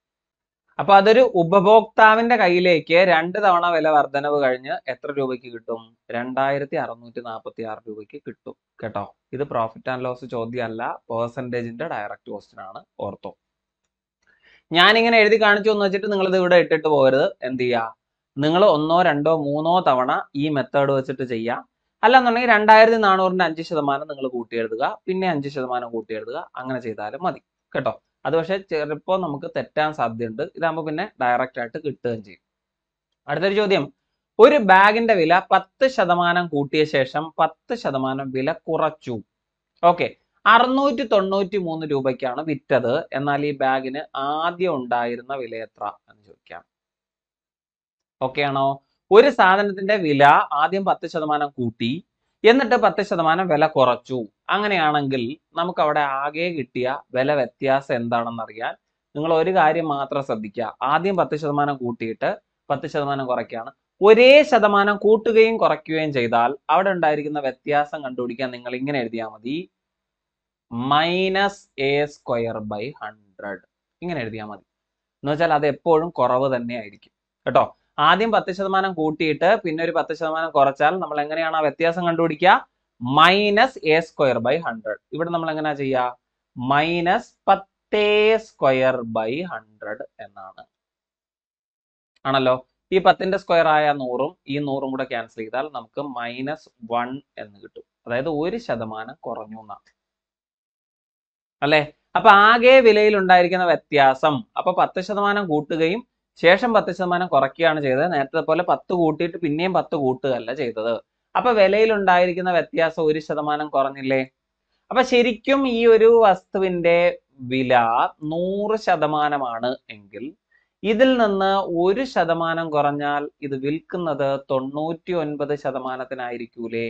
അപ്പൊ അതൊരു ഉപഭോക്താവിന്റെ കയ്യിലേക്ക് രണ്ട് തവണ വില വർധനവ് കഴിഞ്ഞ് എത്ര രൂപയ്ക്ക് കിട്ടും രണ്ടായിരത്തി അറുന്നൂറ്റി നാൽപ്പത്തി ആറ് രൂപയ്ക്ക് കിട്ടും കേട്ടോ ഇത് പ്രോഫിറ്റ് ആൻഡ് ലോസ് ചോദ്യമല്ല പേഴ്സൻറ്റേജിന്റെ ഡയറക്റ്റ് ക്വസ്റ്റൻ ആണ് ഓർത്തോ ഞാനിങ്ങനെ എഴുതി കാണിച്ചു എന്ന് വെച്ചിട്ട് നിങ്ങൾ ഇത് ഇവിടെ ഇട്ടിട്ട് പോകരുത് എന്ത് ചെയ്യുക നിങ്ങൾ ഒന്നോ രണ്ടോ മൂന്നോ തവണ ഈ മെത്തേഡ് വെച്ചിട്ട് ചെയ്യുക അല്ലാന്നുണ്ടെങ്കിൽ രണ്ടായിരത്തി നാനൂറിന്റെ അഞ്ച് ശതമാനം നിങ്ങൾ കൂട്ടിയെഴുതുക പിന്നെ അഞ്ച് ശതമാനം കൂട്ടിയെഴുതുക അങ്ങനെ ചെയ്താലും മതി കേട്ടോ അത് പക്ഷേ ചിലപ്പോൾ നമുക്ക് തെറ്റാൻ സാധ്യതയുണ്ട് ഇതാകുമ്പോൾ പിന്നെ ഡയറക്റ്റ് ആയിട്ട് കിട്ടുകയും ചെയ്യും അടുത്തൊരു ചോദ്യം ഒരു ബാഗിന്റെ വില പത്ത് ശതമാനം കൂട്ടിയ ശേഷം പത്ത് ശതമാനം വില കുറച്ചു ഓക്കെ അറുന്നൂറ്റി തൊണ്ണൂറ്റി മൂന്ന് രൂപയ്ക്കാണ് വിറ്റത് എന്നാൽ ഈ ബാഗിന് ആദ്യം ഉണ്ടായിരുന്ന വില എത്ര എന്ന് ചോദിക്കാം ഓക്കെ ആണോ ഒരു സാധനത്തിന്റെ വില ആദ്യം പത്ത് ശതമാനം കൂട്ടി എന്നിട്ട് പത്ത് ശതമാനം വില കുറച്ചു അങ്ങനെയാണെങ്കിൽ നമുക്ക് അവിടെ ആകെ കിട്ടിയ വില വ്യത്യാസം എന്താണെന്ന് അറിയാൻ നിങ്ങൾ ഒരു കാര്യം മാത്രം ശ്രദ്ധിക്കുക ആദ്യം പത്ത് ശതമാനം കൂട്ടിയിട്ട് പത്ത് ശതമാനം കുറയ്ക്കുകയാണ് ഒരേ ശതമാനം കൂട്ടുകയും കുറയ്ക്കുകയും ചെയ്താൽ അവിടെ ഉണ്ടായിരിക്കുന്ന വ്യത്യാസം കണ്ടുപിടിക്കാൻ നിങ്ങൾ ഇങ്ങനെ എഴുതിയാൽ മതി minus A square by hundred ഇങ്ങനെ എഴുതിയാൽ മതി എന്ന് വെച്ചാൽ അത് എപ്പോഴും കുറവ് തന്നെ ആയിരിക്കും കേട്ടോ ആദ്യം പത്ത് ശതമാനം കൂട്ടിയിട്ട് പിന്നെ ഒരു പത്ത് ശതമാനം കുറച്ചാൽ നമ്മൾ എങ്ങനെയാണ് ആ വ്യത്യാസം കണ്ടുപിടിക്കുക minus A square by hundred ഇവിടെ നമ്മൾ എങ്ങനെ ചെയ്യുക മൈനസ് പത്തേ സ്ക്വയർ ബൈ ഹൺഡ്രഡ് എന്നാണ് ആണല്ലോ ഈ പത്തിന്റെ സ്ക്വയർ ആയ നൂറും ഈ നൂറും കൂടെ ക്യാൻസൽ ചെയ്താൽ നമുക്ക് മൈനസ് വൺ എന്ന് കിട്ടും അതായത് ഒരു ശതമാനം കുറഞ്ഞു എന്നാണ് അല്ലെ അപ്പൊ ആകെ വിലയിൽ ഉണ്ടായിരിക്കുന്ന വ്യത്യാസം അപ്പൊ പത്ത് ശതമാനം കൂട്ടുകയും ശേഷം പത്ത് ശതമാനം കുറയ്ക്കുകയാണ് ചെയ്തത് നേരത്തെ പോലെ പത്ത് കൂട്ടിയിട്ട് പിന്നെയും പത്ത് കൂട്ടുകയല്ല ചെയ്തത് അപ്പൊ വിലയിൽ ഉണ്ടായിരിക്കുന്ന വ്യത്യാസം ഒരു ശതമാനം കുറഞ്ഞില്ലേ അപ്പൊ ശരിക്കും ഈ ഒരു വസ്തുവിന്റെ വില നൂറ് ശതമാനമാണ് എങ്കിൽ ഇതിൽ നിന്ന് ഒരു ശതമാനം കുറഞ്ഞാൽ ഇത് വിൽക്കുന്നത് തൊണ്ണൂറ്റി ഒൻപത് ശതമാനത്തിനായിരിക്കൂലേ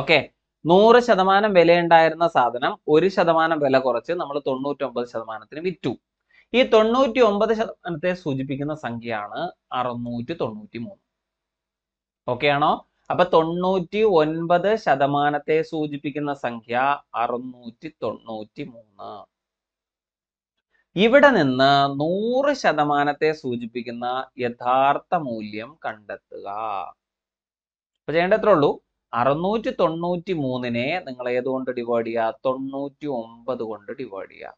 ഓക്കെ നൂറ് ശതമാനം വിലയുണ്ടായിരുന്ന സാധനം ഒരു ശതമാനം വില കുറച്ച് നമ്മൾ തൊണ്ണൂറ്റി ഒമ്പത് ശതമാനത്തിന് വിറ്റു ഈ തൊണ്ണൂറ്റി ഒമ്പത് ശതമാനത്തെ സൂചിപ്പിക്കുന്ന സംഖ്യയാണ് അറുന്നൂറ്റി തൊണ്ണൂറ്റി മൂന്ന് ഓക്കെ ആണോ അപ്പൊ തൊണ്ണൂറ്റി ഒൻപത് ശതമാനത്തെ സൂചിപ്പിക്കുന്ന സംഖ്യ അറുന്നൂറ്റി തൊണ്ണൂറ്റി മൂന്ന് ഇവിടെ നിന്ന് നൂറ് ശതമാനത്തെ സൂചിപ്പിക്കുന്ന യഥാർത്ഥ മൂല്യം കണ്ടെത്തുക അപ്പൊ ചെയ്യേണ്ട ഉള്ളൂ അറുന്നൂറ്റി തൊണ്ണൂറ്റി മൂന്നിനെ നിങ്ങൾ ഏതുകൊണ്ട് ഡിവൈഡ് ചെയ്യുക തൊണ്ണൂറ്റി ഒമ്പത് കൊണ്ട് ഡിവൈഡ് ചെയ്യുക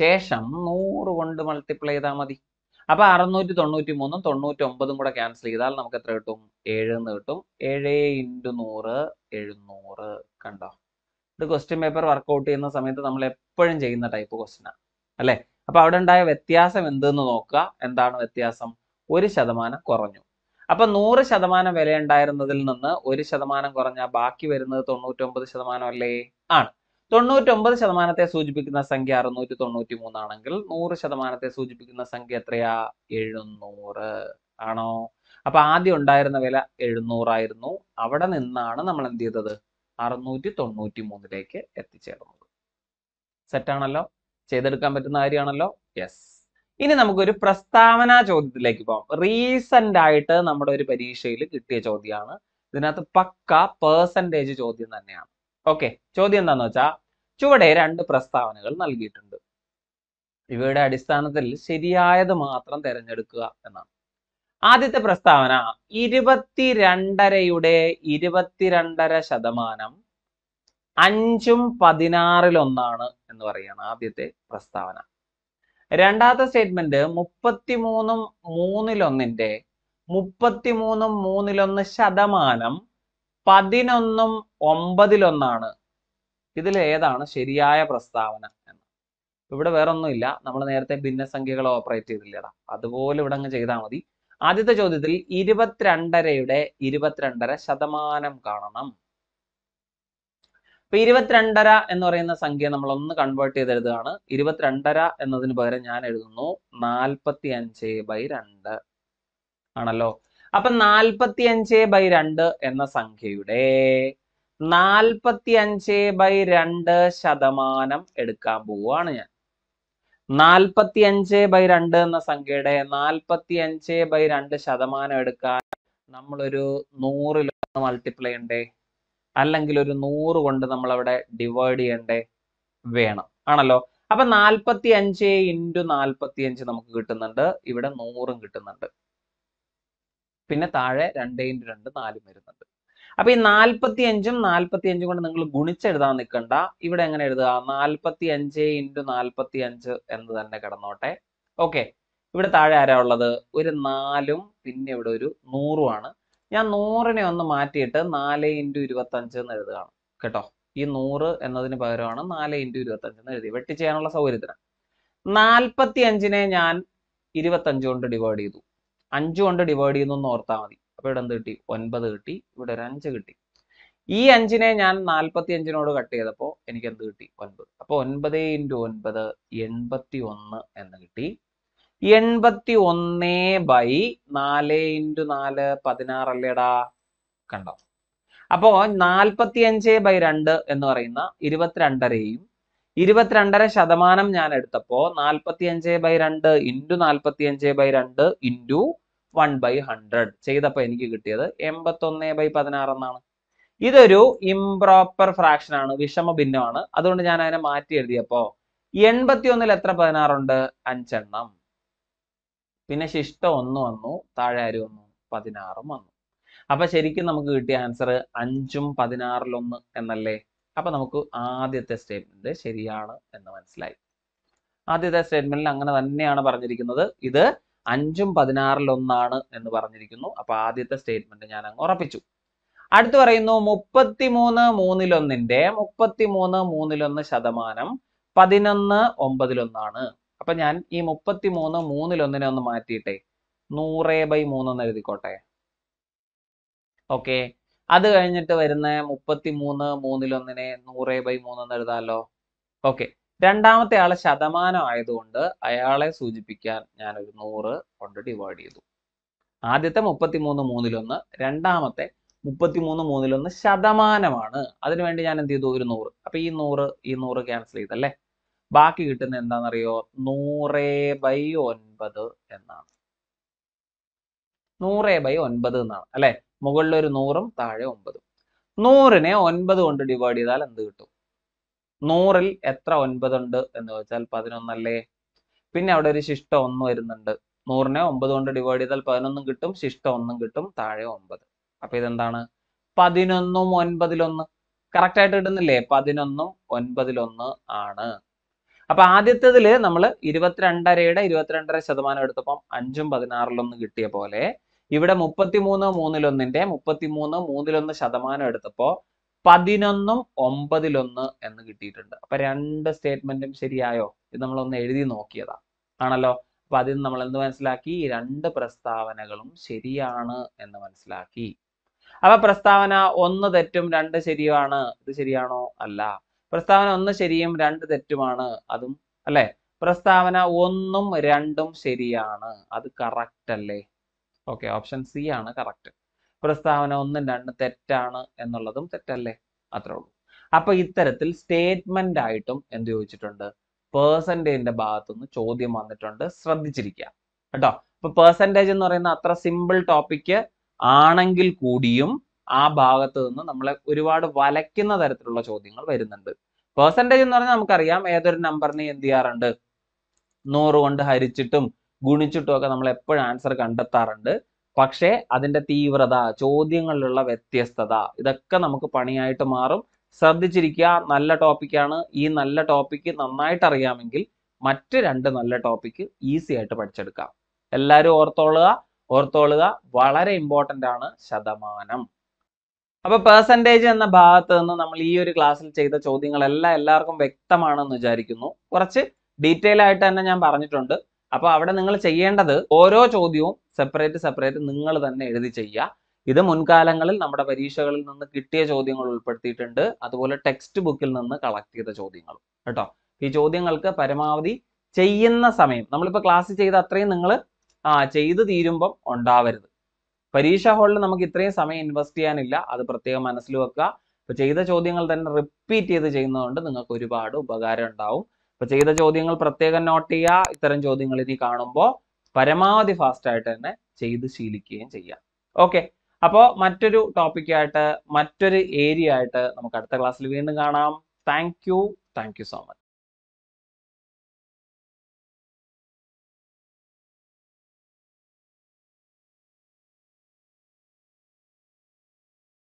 ശേഷം നൂറ് കൊണ്ട് മൾട്ടിപ്ലൈ ചെയ്താൽ മതി അപ്പൊ അറുന്നൂറ്റി തൊണ്ണൂറ്റി മൂന്നും തൊണ്ണൂറ്റി ഒമ്പതും കൂടെ ക്യാൻസൽ ചെയ്താൽ നമുക്ക് എത്ര കിട്ടും ഏഴ് എന്ന് കിട്ടും ഏഴ് ഇൻറ്റു നൂറ് എഴുന്നൂറ് കണ്ടോ ഇത് ക്വസ്റ്റ്യൻ പേപ്പർ വർക്കൗട്ട് ചെയ്യുന്ന സമയത്ത് നമ്മൾ എപ്പോഴും ചെയ്യുന്ന ടൈപ്പ് ആണ് അല്ലേ അപ്പൊ അവിടെ ഉണ്ടായ വ്യത്യാസം എന്തെന്ന് നോക്കുക എന്താണ് വ്യത്യാസം ഒരു ശതമാനം കുറഞ്ഞു അപ്പൊ നൂറ് ശതമാനം വില ഉണ്ടായിരുന്നതിൽ നിന്ന് ഒരു ശതമാനം കുറഞ്ഞ ബാക്കി വരുന്നത് ഒമ്പത് ശതമാനം അല്ലേ ആണ് തൊണ്ണൂറ്റൊമ്പത് ശതമാനത്തെ സൂചിപ്പിക്കുന്ന സംഖ്യ അറുന്നൂറ്റി തൊണ്ണൂറ്റി മൂന്നാണെങ്കിൽ നൂറ് ശതമാനത്തെ സൂചിപ്പിക്കുന്ന സംഖ്യ എത്രയാ എഴുന്നൂറ് ആണോ അപ്പൊ ആദ്യം ഉണ്ടായിരുന്ന വില എഴുന്നൂറായിരുന്നു അവിടെ നിന്നാണ് നമ്മൾ എന്ത് ചെയ്തത് അറുന്നൂറ്റി തൊണ്ണൂറ്റി മൂന്നിലേക്ക് എത്തിച്ചേർന്നത് സെറ്റാണല്ലോ ചെയ്തെടുക്കാൻ പറ്റുന്ന കാര്യമാണല്ലോ യെസ് ഇനി നമുക്കൊരു പ്രസ്താവന ചോദ്യത്തിലേക്ക് പോകാം റീസെന്റ് ആയിട്ട് നമ്മുടെ ഒരു പരീക്ഷയിൽ കിട്ടിയ ചോദ്യമാണ് ഇതിനകത്ത് പക്ക പേഴ്സൻറ്റേജ് ചോദ്യം തന്നെയാണ് ഓക്കെ ചോദ്യം എന്താണെന്ന് വെച്ചാൽ ചുവടെ രണ്ട് പ്രസ്താവനകൾ നൽകിയിട്ടുണ്ട് ഇവയുടെ അടിസ്ഥാനത്തിൽ ശരിയായത് മാത്രം തിരഞ്ഞെടുക്കുക എന്നാണ് ആദ്യത്തെ പ്രസ്താവന ഇരുപത്തിരണ്ടരയുടെ ഇരുപത്തിരണ്ടര ശതമാനം അഞ്ചും പതിനാറിലൊന്നാണ് എന്ന് പറയുകയാണ് ആദ്യത്തെ പ്രസ്താവന രണ്ടാമത്തെ സ്റ്റേറ്റ്മെന്റ് മുപ്പത്തിമൂന്നും മൂന്നിലൊന്നിന്റെ മുപ്പത്തിമൂന്നും മൂന്നിലൊന്ന് ശതമാനം പതിനൊന്നും ഒമ്പതിലൊന്നാണ് ഇതിൽ ഏതാണ് ശരിയായ പ്രസ്താവന എന്ന് ഇവിടെ വേറൊന്നുമില്ല നമ്മൾ നേരത്തെ ഭിന്നസംഖ്യകൾ ഓപ്പറേറ്റ് ചെയ്തില്ലടാ അതുപോലെ ഇവിടെ അങ്ങ് ചെയ്താൽ മതി ആദ്യത്തെ ചോദ്യത്തിൽ ഇരുപത്തിരണ്ടരയുടെ ഇരുപത്തിരണ്ടര ശതമാനം കാണണം ഇപ്പൊ ഇരുപത്തിരണ്ടര എന്ന് പറയുന്ന സംഖ്യ നമ്മൾ ഒന്ന് കൺവേർട്ട് ചെയ്ത് എഴുതുകയാണ് ഇരുപത്തിരണ്ടര എന്നതിന് പകരം ഞാൻ എഴുതുന്നു നാൽപ്പത്തി അഞ്ച് ബൈ രണ്ട് ആണല്ലോ അപ്പൊ നാൽപ്പത്തി അഞ്ച് ബൈ രണ്ട് എന്ന സംഖ്യയുടെ നാൽപ്പത്തി അഞ്ച് ബൈ രണ്ട് ശതമാനം എടുക്കാൻ പോവാണ് ഞാൻ നാൽപ്പത്തി അഞ്ച് ബൈ രണ്ട് എന്ന സംഖ്യയുടെ നാൽപ്പത്തി അഞ്ച് ബൈ രണ്ട് ശതമാനം എടുക്കാൻ നമ്മളൊരു നൂറിൽ മൾട്ടിപ്ലൈ ചെയ്യണ്ടേ അല്ലെങ്കിൽ ഒരു നൂറ് കൊണ്ട് നമ്മൾ അവിടെ ഡിവൈഡ് ചെയ്യണ്ടേ വേണം ആണല്ലോ അപ്പൊ നാൽപ്പത്തി അഞ്ച് ഇൻറ്റു നാൽപ്പത്തി അഞ്ച് നമുക്ക് കിട്ടുന്നുണ്ട് ഇവിടെ നൂറും കിട്ടുന്നുണ്ട് പിന്നെ താഴെ രണ്ട് ഇൻറ്റു രണ്ട് നാലും വരുന്നുണ്ട് അപ്പൊ ഈ നാൽപ്പത്തി അഞ്ചും നാൽപ്പത്തി അഞ്ചും കൊണ്ട് നിങ്ങൾ ഗുണിച്ചെഴുതാൻ നിൽക്കണ്ട ഇവിടെ എങ്ങനെ എഴുതുക നാൽപ്പത്തി അഞ്ച് ഇൻറ്റു നാൽപ്പത്തി അഞ്ച് എന്ന് തന്നെ കിടന്നോട്ടെ ഓക്കെ ഇവിടെ താഴെ ആരാ ഉള്ളത് ഒരു നാലും പിന്നെ ഇവിടെ ഒരു നൂറുമാണ് ഞാൻ നൂറിനെ ഒന്ന് മാറ്റിയിട്ട് നാല് ഇൻറ്റു ഇരുപത്തഞ്ച് എന്ന് എഴുതുകയാണ് കേട്ടോ ഈ നൂറ് എന്നതിന് പകരമാണ് നാല് ഇൻറ്റു ഇരുപത്തഞ്ച് എന്ന് എഴുതി വെട്ടി ചെയ്യാനുള്ള സൗകര്യത്തിന് നാൽപ്പത്തി അഞ്ചിനെ ഞാൻ ഇരുപത്തഞ്ച് കൊണ്ട് ഡിവൈഡ് ചെയ്തു അഞ്ച് കൊണ്ട് ഡിവൈഡ് ചെയ്യുന്നു എന്ന് ഓർത്താൽ മതി അപ്പൊ ഇവിടെ എന്ത് കിട്ടി ഒൻപത് കിട്ടി ഇവിടെ ഒരു അഞ്ച് കിട്ടി ഈ അഞ്ചിനെ ഞാൻ നാൽപ്പത്തി അഞ്ചിനോട് കട്ട് ചെയ്തപ്പോ എനിക്ക് എന്ത് കിട്ടി ഒൻപത് അപ്പൊ ഒൻപത് ഇൻറ്റു ഒൻപത് എൺപത്തി ഒന്ന് എന്ന് കിട്ടി എൺപത്തി ഒന്നേ ബൈ നാല് ഇൻറ്റു നാല് പതിനാറല്ലേടാ കണ്ടോ അപ്പോ നാൽപ്പത്തി അഞ്ച് ബൈ രണ്ട് എന്ന് പറയുന്ന ഇരുപത്തിരണ്ടരയും ഇരുപത്തിരണ്ടര ശതമാനം ഞാൻ എടുത്തപ്പോ നാൽപ്പത്തി അഞ്ച് ബൈ രണ്ട് ഇൻറ്റു നാൽപ്പത്തി അഞ്ച് ബൈ രണ്ട് ഇൻറ്റു വൺ ബൈ ഹൺഡ്രഡ് ചെയ്തപ്പോൾ എനിക്ക് കിട്ടിയത് എൺപത്തൊന്ന് ബൈ പതിനാറ് എന്നാണ് ഇതൊരു ഇംപ്രോപ്പർ ഫ്രാക്ഷൻ ആണ് വിഷമ ഭിന്നമാണ് അതുകൊണ്ട് ഞാൻ അതിനെ മാറ്റി എഴുതിയപ്പോ എൺപത്തിയൊന്നിൽ എത്ര പതിനാറുണ്ട് അഞ്ചെണ്ണം പിന്നെ ശിഷ്ടം ഒന്ന് വന്നു താഴെ അരി വന്നു പതിനാറും വന്നു അപ്പൊ ശരിക്കും നമുക്ക് കിട്ടിയ ആൻസർ അഞ്ചും പതിനാറിലൊന്ന് എന്നല്ലേ അപ്പൊ നമുക്ക് ആദ്യത്തെ സ്റ്റേറ്റ്മെന്റ് ശരിയാണ് എന്ന് മനസ്സിലായി ആദ്യത്തെ സ്റ്റേറ്റ്മെന്റിൽ അങ്ങനെ തന്നെയാണ് പറഞ്ഞിരിക്കുന്നത് ഇത് അഞ്ചും പതിനാറിലൊന്നാണ് എന്ന് പറഞ്ഞിരിക്കുന്നു അപ്പൊ ആദ്യത്തെ സ്റ്റേറ്റ്മെന്റ് ഞാൻ അങ്ങ് ഉറപ്പിച്ചു അടുത്ത് പറയുന്നു മുപ്പത്തി മൂന്ന് മൂന്നിലൊന്നിന്റെ മുപ്പത്തി മൂന്ന് മൂന്നിലൊന്ന് ശതമാനം പതിനൊന്ന് ഒമ്പതിലൊന്നാണ് അപ്പൊ ഞാൻ ഈ മുപ്പത്തി മൂന്ന് മൂന്നിലൊന്നിനെ ഒന്ന് മാറ്റിയിട്ടെ നൂറ് ബൈ മൂന്നെന്ന് എഴുതിക്കോട്ടെ ഓക്കെ അത് കഴിഞ്ഞിട്ട് വരുന്ന മുപ്പത്തി മൂന്ന് മൂന്നിലൊന്നിനെ നൂറ് ബൈ മൂന്നെന്ന് എഴുതാമല്ലോ ഓക്കെ രണ്ടാമത്തെ ആള് ശതമാനം ആയതുകൊണ്ട് അയാളെ സൂചിപ്പിക്കാൻ ഒരു നൂറ് കൊണ്ട് ഡിവൈഡ് ചെയ്തു ആദ്യത്തെ മുപ്പത്തിമൂന്ന് മൂന്നിലൊന്ന് രണ്ടാമത്തെ മുപ്പത്തിമൂന്ന് മൂന്നിലൊന്ന് ശതമാനമാണ് അതിനുവേണ്ടി ഞാൻ എന്ത് ചെയ്തു ഒരു നൂറ് അപ്പൊ ഈ നൂറ് ഈ നൂറ് ക്യാൻസൽ ചെയ്തല്ലേ ബാക്കി കിട്ടുന്ന എന്താണെന്നറിയോ നൂറേ ബൈ ഒൻപത് എന്നാണ് നൂറേ ബൈ ഒൻപത് എന്നാണ് അല്ലെ മുകളിൽ ഒരു നൂറും താഴെ ഒമ്പതും നൂറിനെ ഒൻപത് കൊണ്ട് ഡിവൈഡ് ചെയ്താൽ എന്ത് കിട്ടും നൂറിൽ എത്ര ഒൻപതുണ്ട് എന്ന് ചോദിച്ചാൽ പതിനൊന്നല്ലേ പിന്നെ അവിടെ ഒരു ശിഷ്ട ഒന്ന് വരുന്നുണ്ട് നൂറിനെ ഒമ്പത് കൊണ്ട് ഡിവൈഡ് ചെയ്താൽ പതിനൊന്നും കിട്ടും ശിഷ്ട ഒന്നും കിട്ടും താഴെ ഒമ്പത് അപ്പൊ ഇതെന്താണ് പതിനൊന്നും ഒൻപതിലൊന്ന് കറക്റ്റ് ആയിട്ട് കിട്ടുന്നില്ലേ പതിനൊന്നും ഒൻപതിലൊന്ന് ആണ് അപ്പൊ ആദ്യത്തേതില് നമ്മൾ ഇരുപത്തിരണ്ടരയുടെ ഇരുപത്തിരണ്ടര ശതമാനം എടുത്തപ്പം അഞ്ചും പതിനാറിലൊന്ന് കിട്ടിയ പോലെ ഇവിടെ മുപ്പത്തിമൂന്ന് മൂന്നിലൊന്നിന്റെ മുപ്പത്തിമൂന്ന് മൂന്നിലൊന്ന് ശതമാനം എടുത്തപ്പോ പതിനൊന്നും ഒമ്പതിലൊന്ന് എന്ന് കിട്ടിയിട്ടുണ്ട് അപ്പൊ രണ്ട് സ്റ്റേറ്റ്മെന്റും ശരിയായോ ഇത് നമ്മളൊന്ന് എഴുതി നോക്കിയതാ ആണല്ലോ അപ്പൊ അതിൽ നമ്മൾ എന്ത് മനസ്സിലാക്കി രണ്ട് പ്രസ്താവനകളും ശരിയാണ് എന്ന് മനസ്സിലാക്കി അപ്പൊ പ്രസ്താവന ഒന്ന് തെറ്റും രണ്ട് ശരിയാണ് ഇത് ശരിയാണോ അല്ല പ്രസ്താവന ഒന്ന് ശരിയും രണ്ട് തെറ്റുമാണ് അതും അല്ലെ പ്രസ്താവന ഒന്നും രണ്ടും ശരിയാണ് അത് കറക്റ്റ് അല്ലേ ഓക്കെ ഓപ്ഷൻ സി ആണ് കറക്റ്റ് പ്രസ്താവന ഒന്നും രണ്ടും തെറ്റാണ് എന്നുള്ളതും തെറ്റല്ലേ അത്രേ ഉള്ളൂ അപ്പൊ ഇത്തരത്തിൽ സ്റ്റേറ്റ്മെന്റ് ആയിട്ടും എന്ത് ചോദിച്ചിട്ടുണ്ട് പേഴ്സൻറ്റേജിന്റെ ഭാഗത്തുനിന്ന് ചോദ്യം വന്നിട്ടുണ്ട് ശ്രദ്ധിച്ചിരിക്കുക കേട്ടോ ഇപ്പൊ പേഴ്സൻറ്റേജ് എന്ന് പറയുന്ന അത്ര സിമ്പിൾ ടോപ്പിക്ക് ആണെങ്കിൽ കൂടിയും ആ ഭാഗത്ത് നിന്ന് നമ്മളെ ഒരുപാട് വലയ്ക്കുന്ന തരത്തിലുള്ള ചോദ്യങ്ങൾ വരുന്നുണ്ട് പേഴ്സൻറ്റേജ് എന്ന് പറഞ്ഞാൽ നമുക്കറിയാം ഏതൊരു നമ്പറിനെ എന്ത് ചെയ്യാറുണ്ട് നൂറ് കൊണ്ട് ഹരിച്ചിട്ടും ഗുണിച്ചിട്ടും ഒക്കെ നമ്മൾ എപ്പോഴും ആൻസർ കണ്ടെത്താറുണ്ട് പക്ഷേ അതിൻ്റെ തീവ്രത ചോദ്യങ്ങളിലുള്ള വ്യത്യസ്തത ഇതൊക്കെ നമുക്ക് പണിയായിട്ട് മാറും ശ്രദ്ധിച്ചിരിക്കുക നല്ല ടോപ്പിക്കാണ് ഈ നല്ല ടോപ്പിക്ക് നന്നായിട്ട് അറിയാമെങ്കിൽ മറ്റ് രണ്ട് നല്ല ടോപ്പിക്ക് ഈസി ആയിട്ട് പഠിച്ചെടുക്കാം എല്ലാവരും ഓർത്തോളുക ഓർത്തോളുക വളരെ ഇമ്പോർട്ടൻ്റ് ആണ് ശതമാനം അപ്പൊ പെർസെൻറ്റേജ് എന്ന ഭാഗത്ത് നിന്ന് നമ്മൾ ഈ ഒരു ക്ലാസ്സിൽ ചെയ്ത ചോദ്യങ്ങളെല്ലാം എല്ലാവർക്കും വ്യക്തമാണെന്ന് വിചാരിക്കുന്നു കുറച്ച് ഡീറ്റെയിൽ ആയിട്ട് തന്നെ ഞാൻ പറഞ്ഞിട്ടുണ്ട് അപ്പോൾ അവിടെ നിങ്ങൾ ചെയ്യേണ്ടത് ഓരോ ചോദ്യവും സെപ്പറേറ്റ് സെപ്പറേറ്റ് നിങ്ങൾ തന്നെ എഴുതി ചെയ്യുക ഇത് മുൻകാലങ്ങളിൽ നമ്മുടെ പരീക്ഷകളിൽ നിന്ന് കിട്ടിയ ചോദ്യങ്ങൾ ഉൾപ്പെടുത്തിയിട്ടുണ്ട് അതുപോലെ ടെക്സ്റ്റ് ബുക്കിൽ നിന്ന് കളക്ട് ചെയ്ത ചോദ്യങ്ങൾ കേട്ടോ ഈ ചോദ്യങ്ങൾക്ക് പരമാവധി ചെയ്യുന്ന സമയം നമ്മളിപ്പോൾ ക്ലാസ് ചെയ്ത അത്രയും നിങ്ങൾ ആ ചെയ്ത് തീരുമ്പം ഉണ്ടാവരുത് പരീക്ഷാ ഹാളിൽ നമുക്ക് ഇത്രയും സമയം ഇൻവെസ്റ്റ് ചെയ്യാനില്ല അത് പ്രത്യേകം മനസ്സിൽ വെക്കുക ചെയ്ത ചോദ്യങ്ങൾ തന്നെ റിപ്പീറ്റ് ചെയ്ത് ചെയ്യുന്നതുകൊണ്ട് നിങ്ങൾക്ക് ഒരുപാട് ഉപകാരം ഉണ്ടാവും അപ്പൊ ചെയ്ത ചോദ്യങ്ങൾ പ്രത്യേകം നോട്ട് ചെയ്യുക ഇത്തരം ചോദ്യങ്ങൾ ഇനി കാണുമ്പോൾ പരമാവധി ഫാസ്റ്റ് ആയിട്ട് തന്നെ ചെയ്ത് ശീലിക്കുകയും ചെയ്യാം ഓക്കെ അപ്പോൾ മറ്റൊരു ടോപ്പിക്കായിട്ട് മറ്റൊരു ഏരിയ ആയിട്ട് നമുക്ക് അടുത്ത ക്ലാസ്സിൽ വീണ്ടും കാണാം thank you thank you so much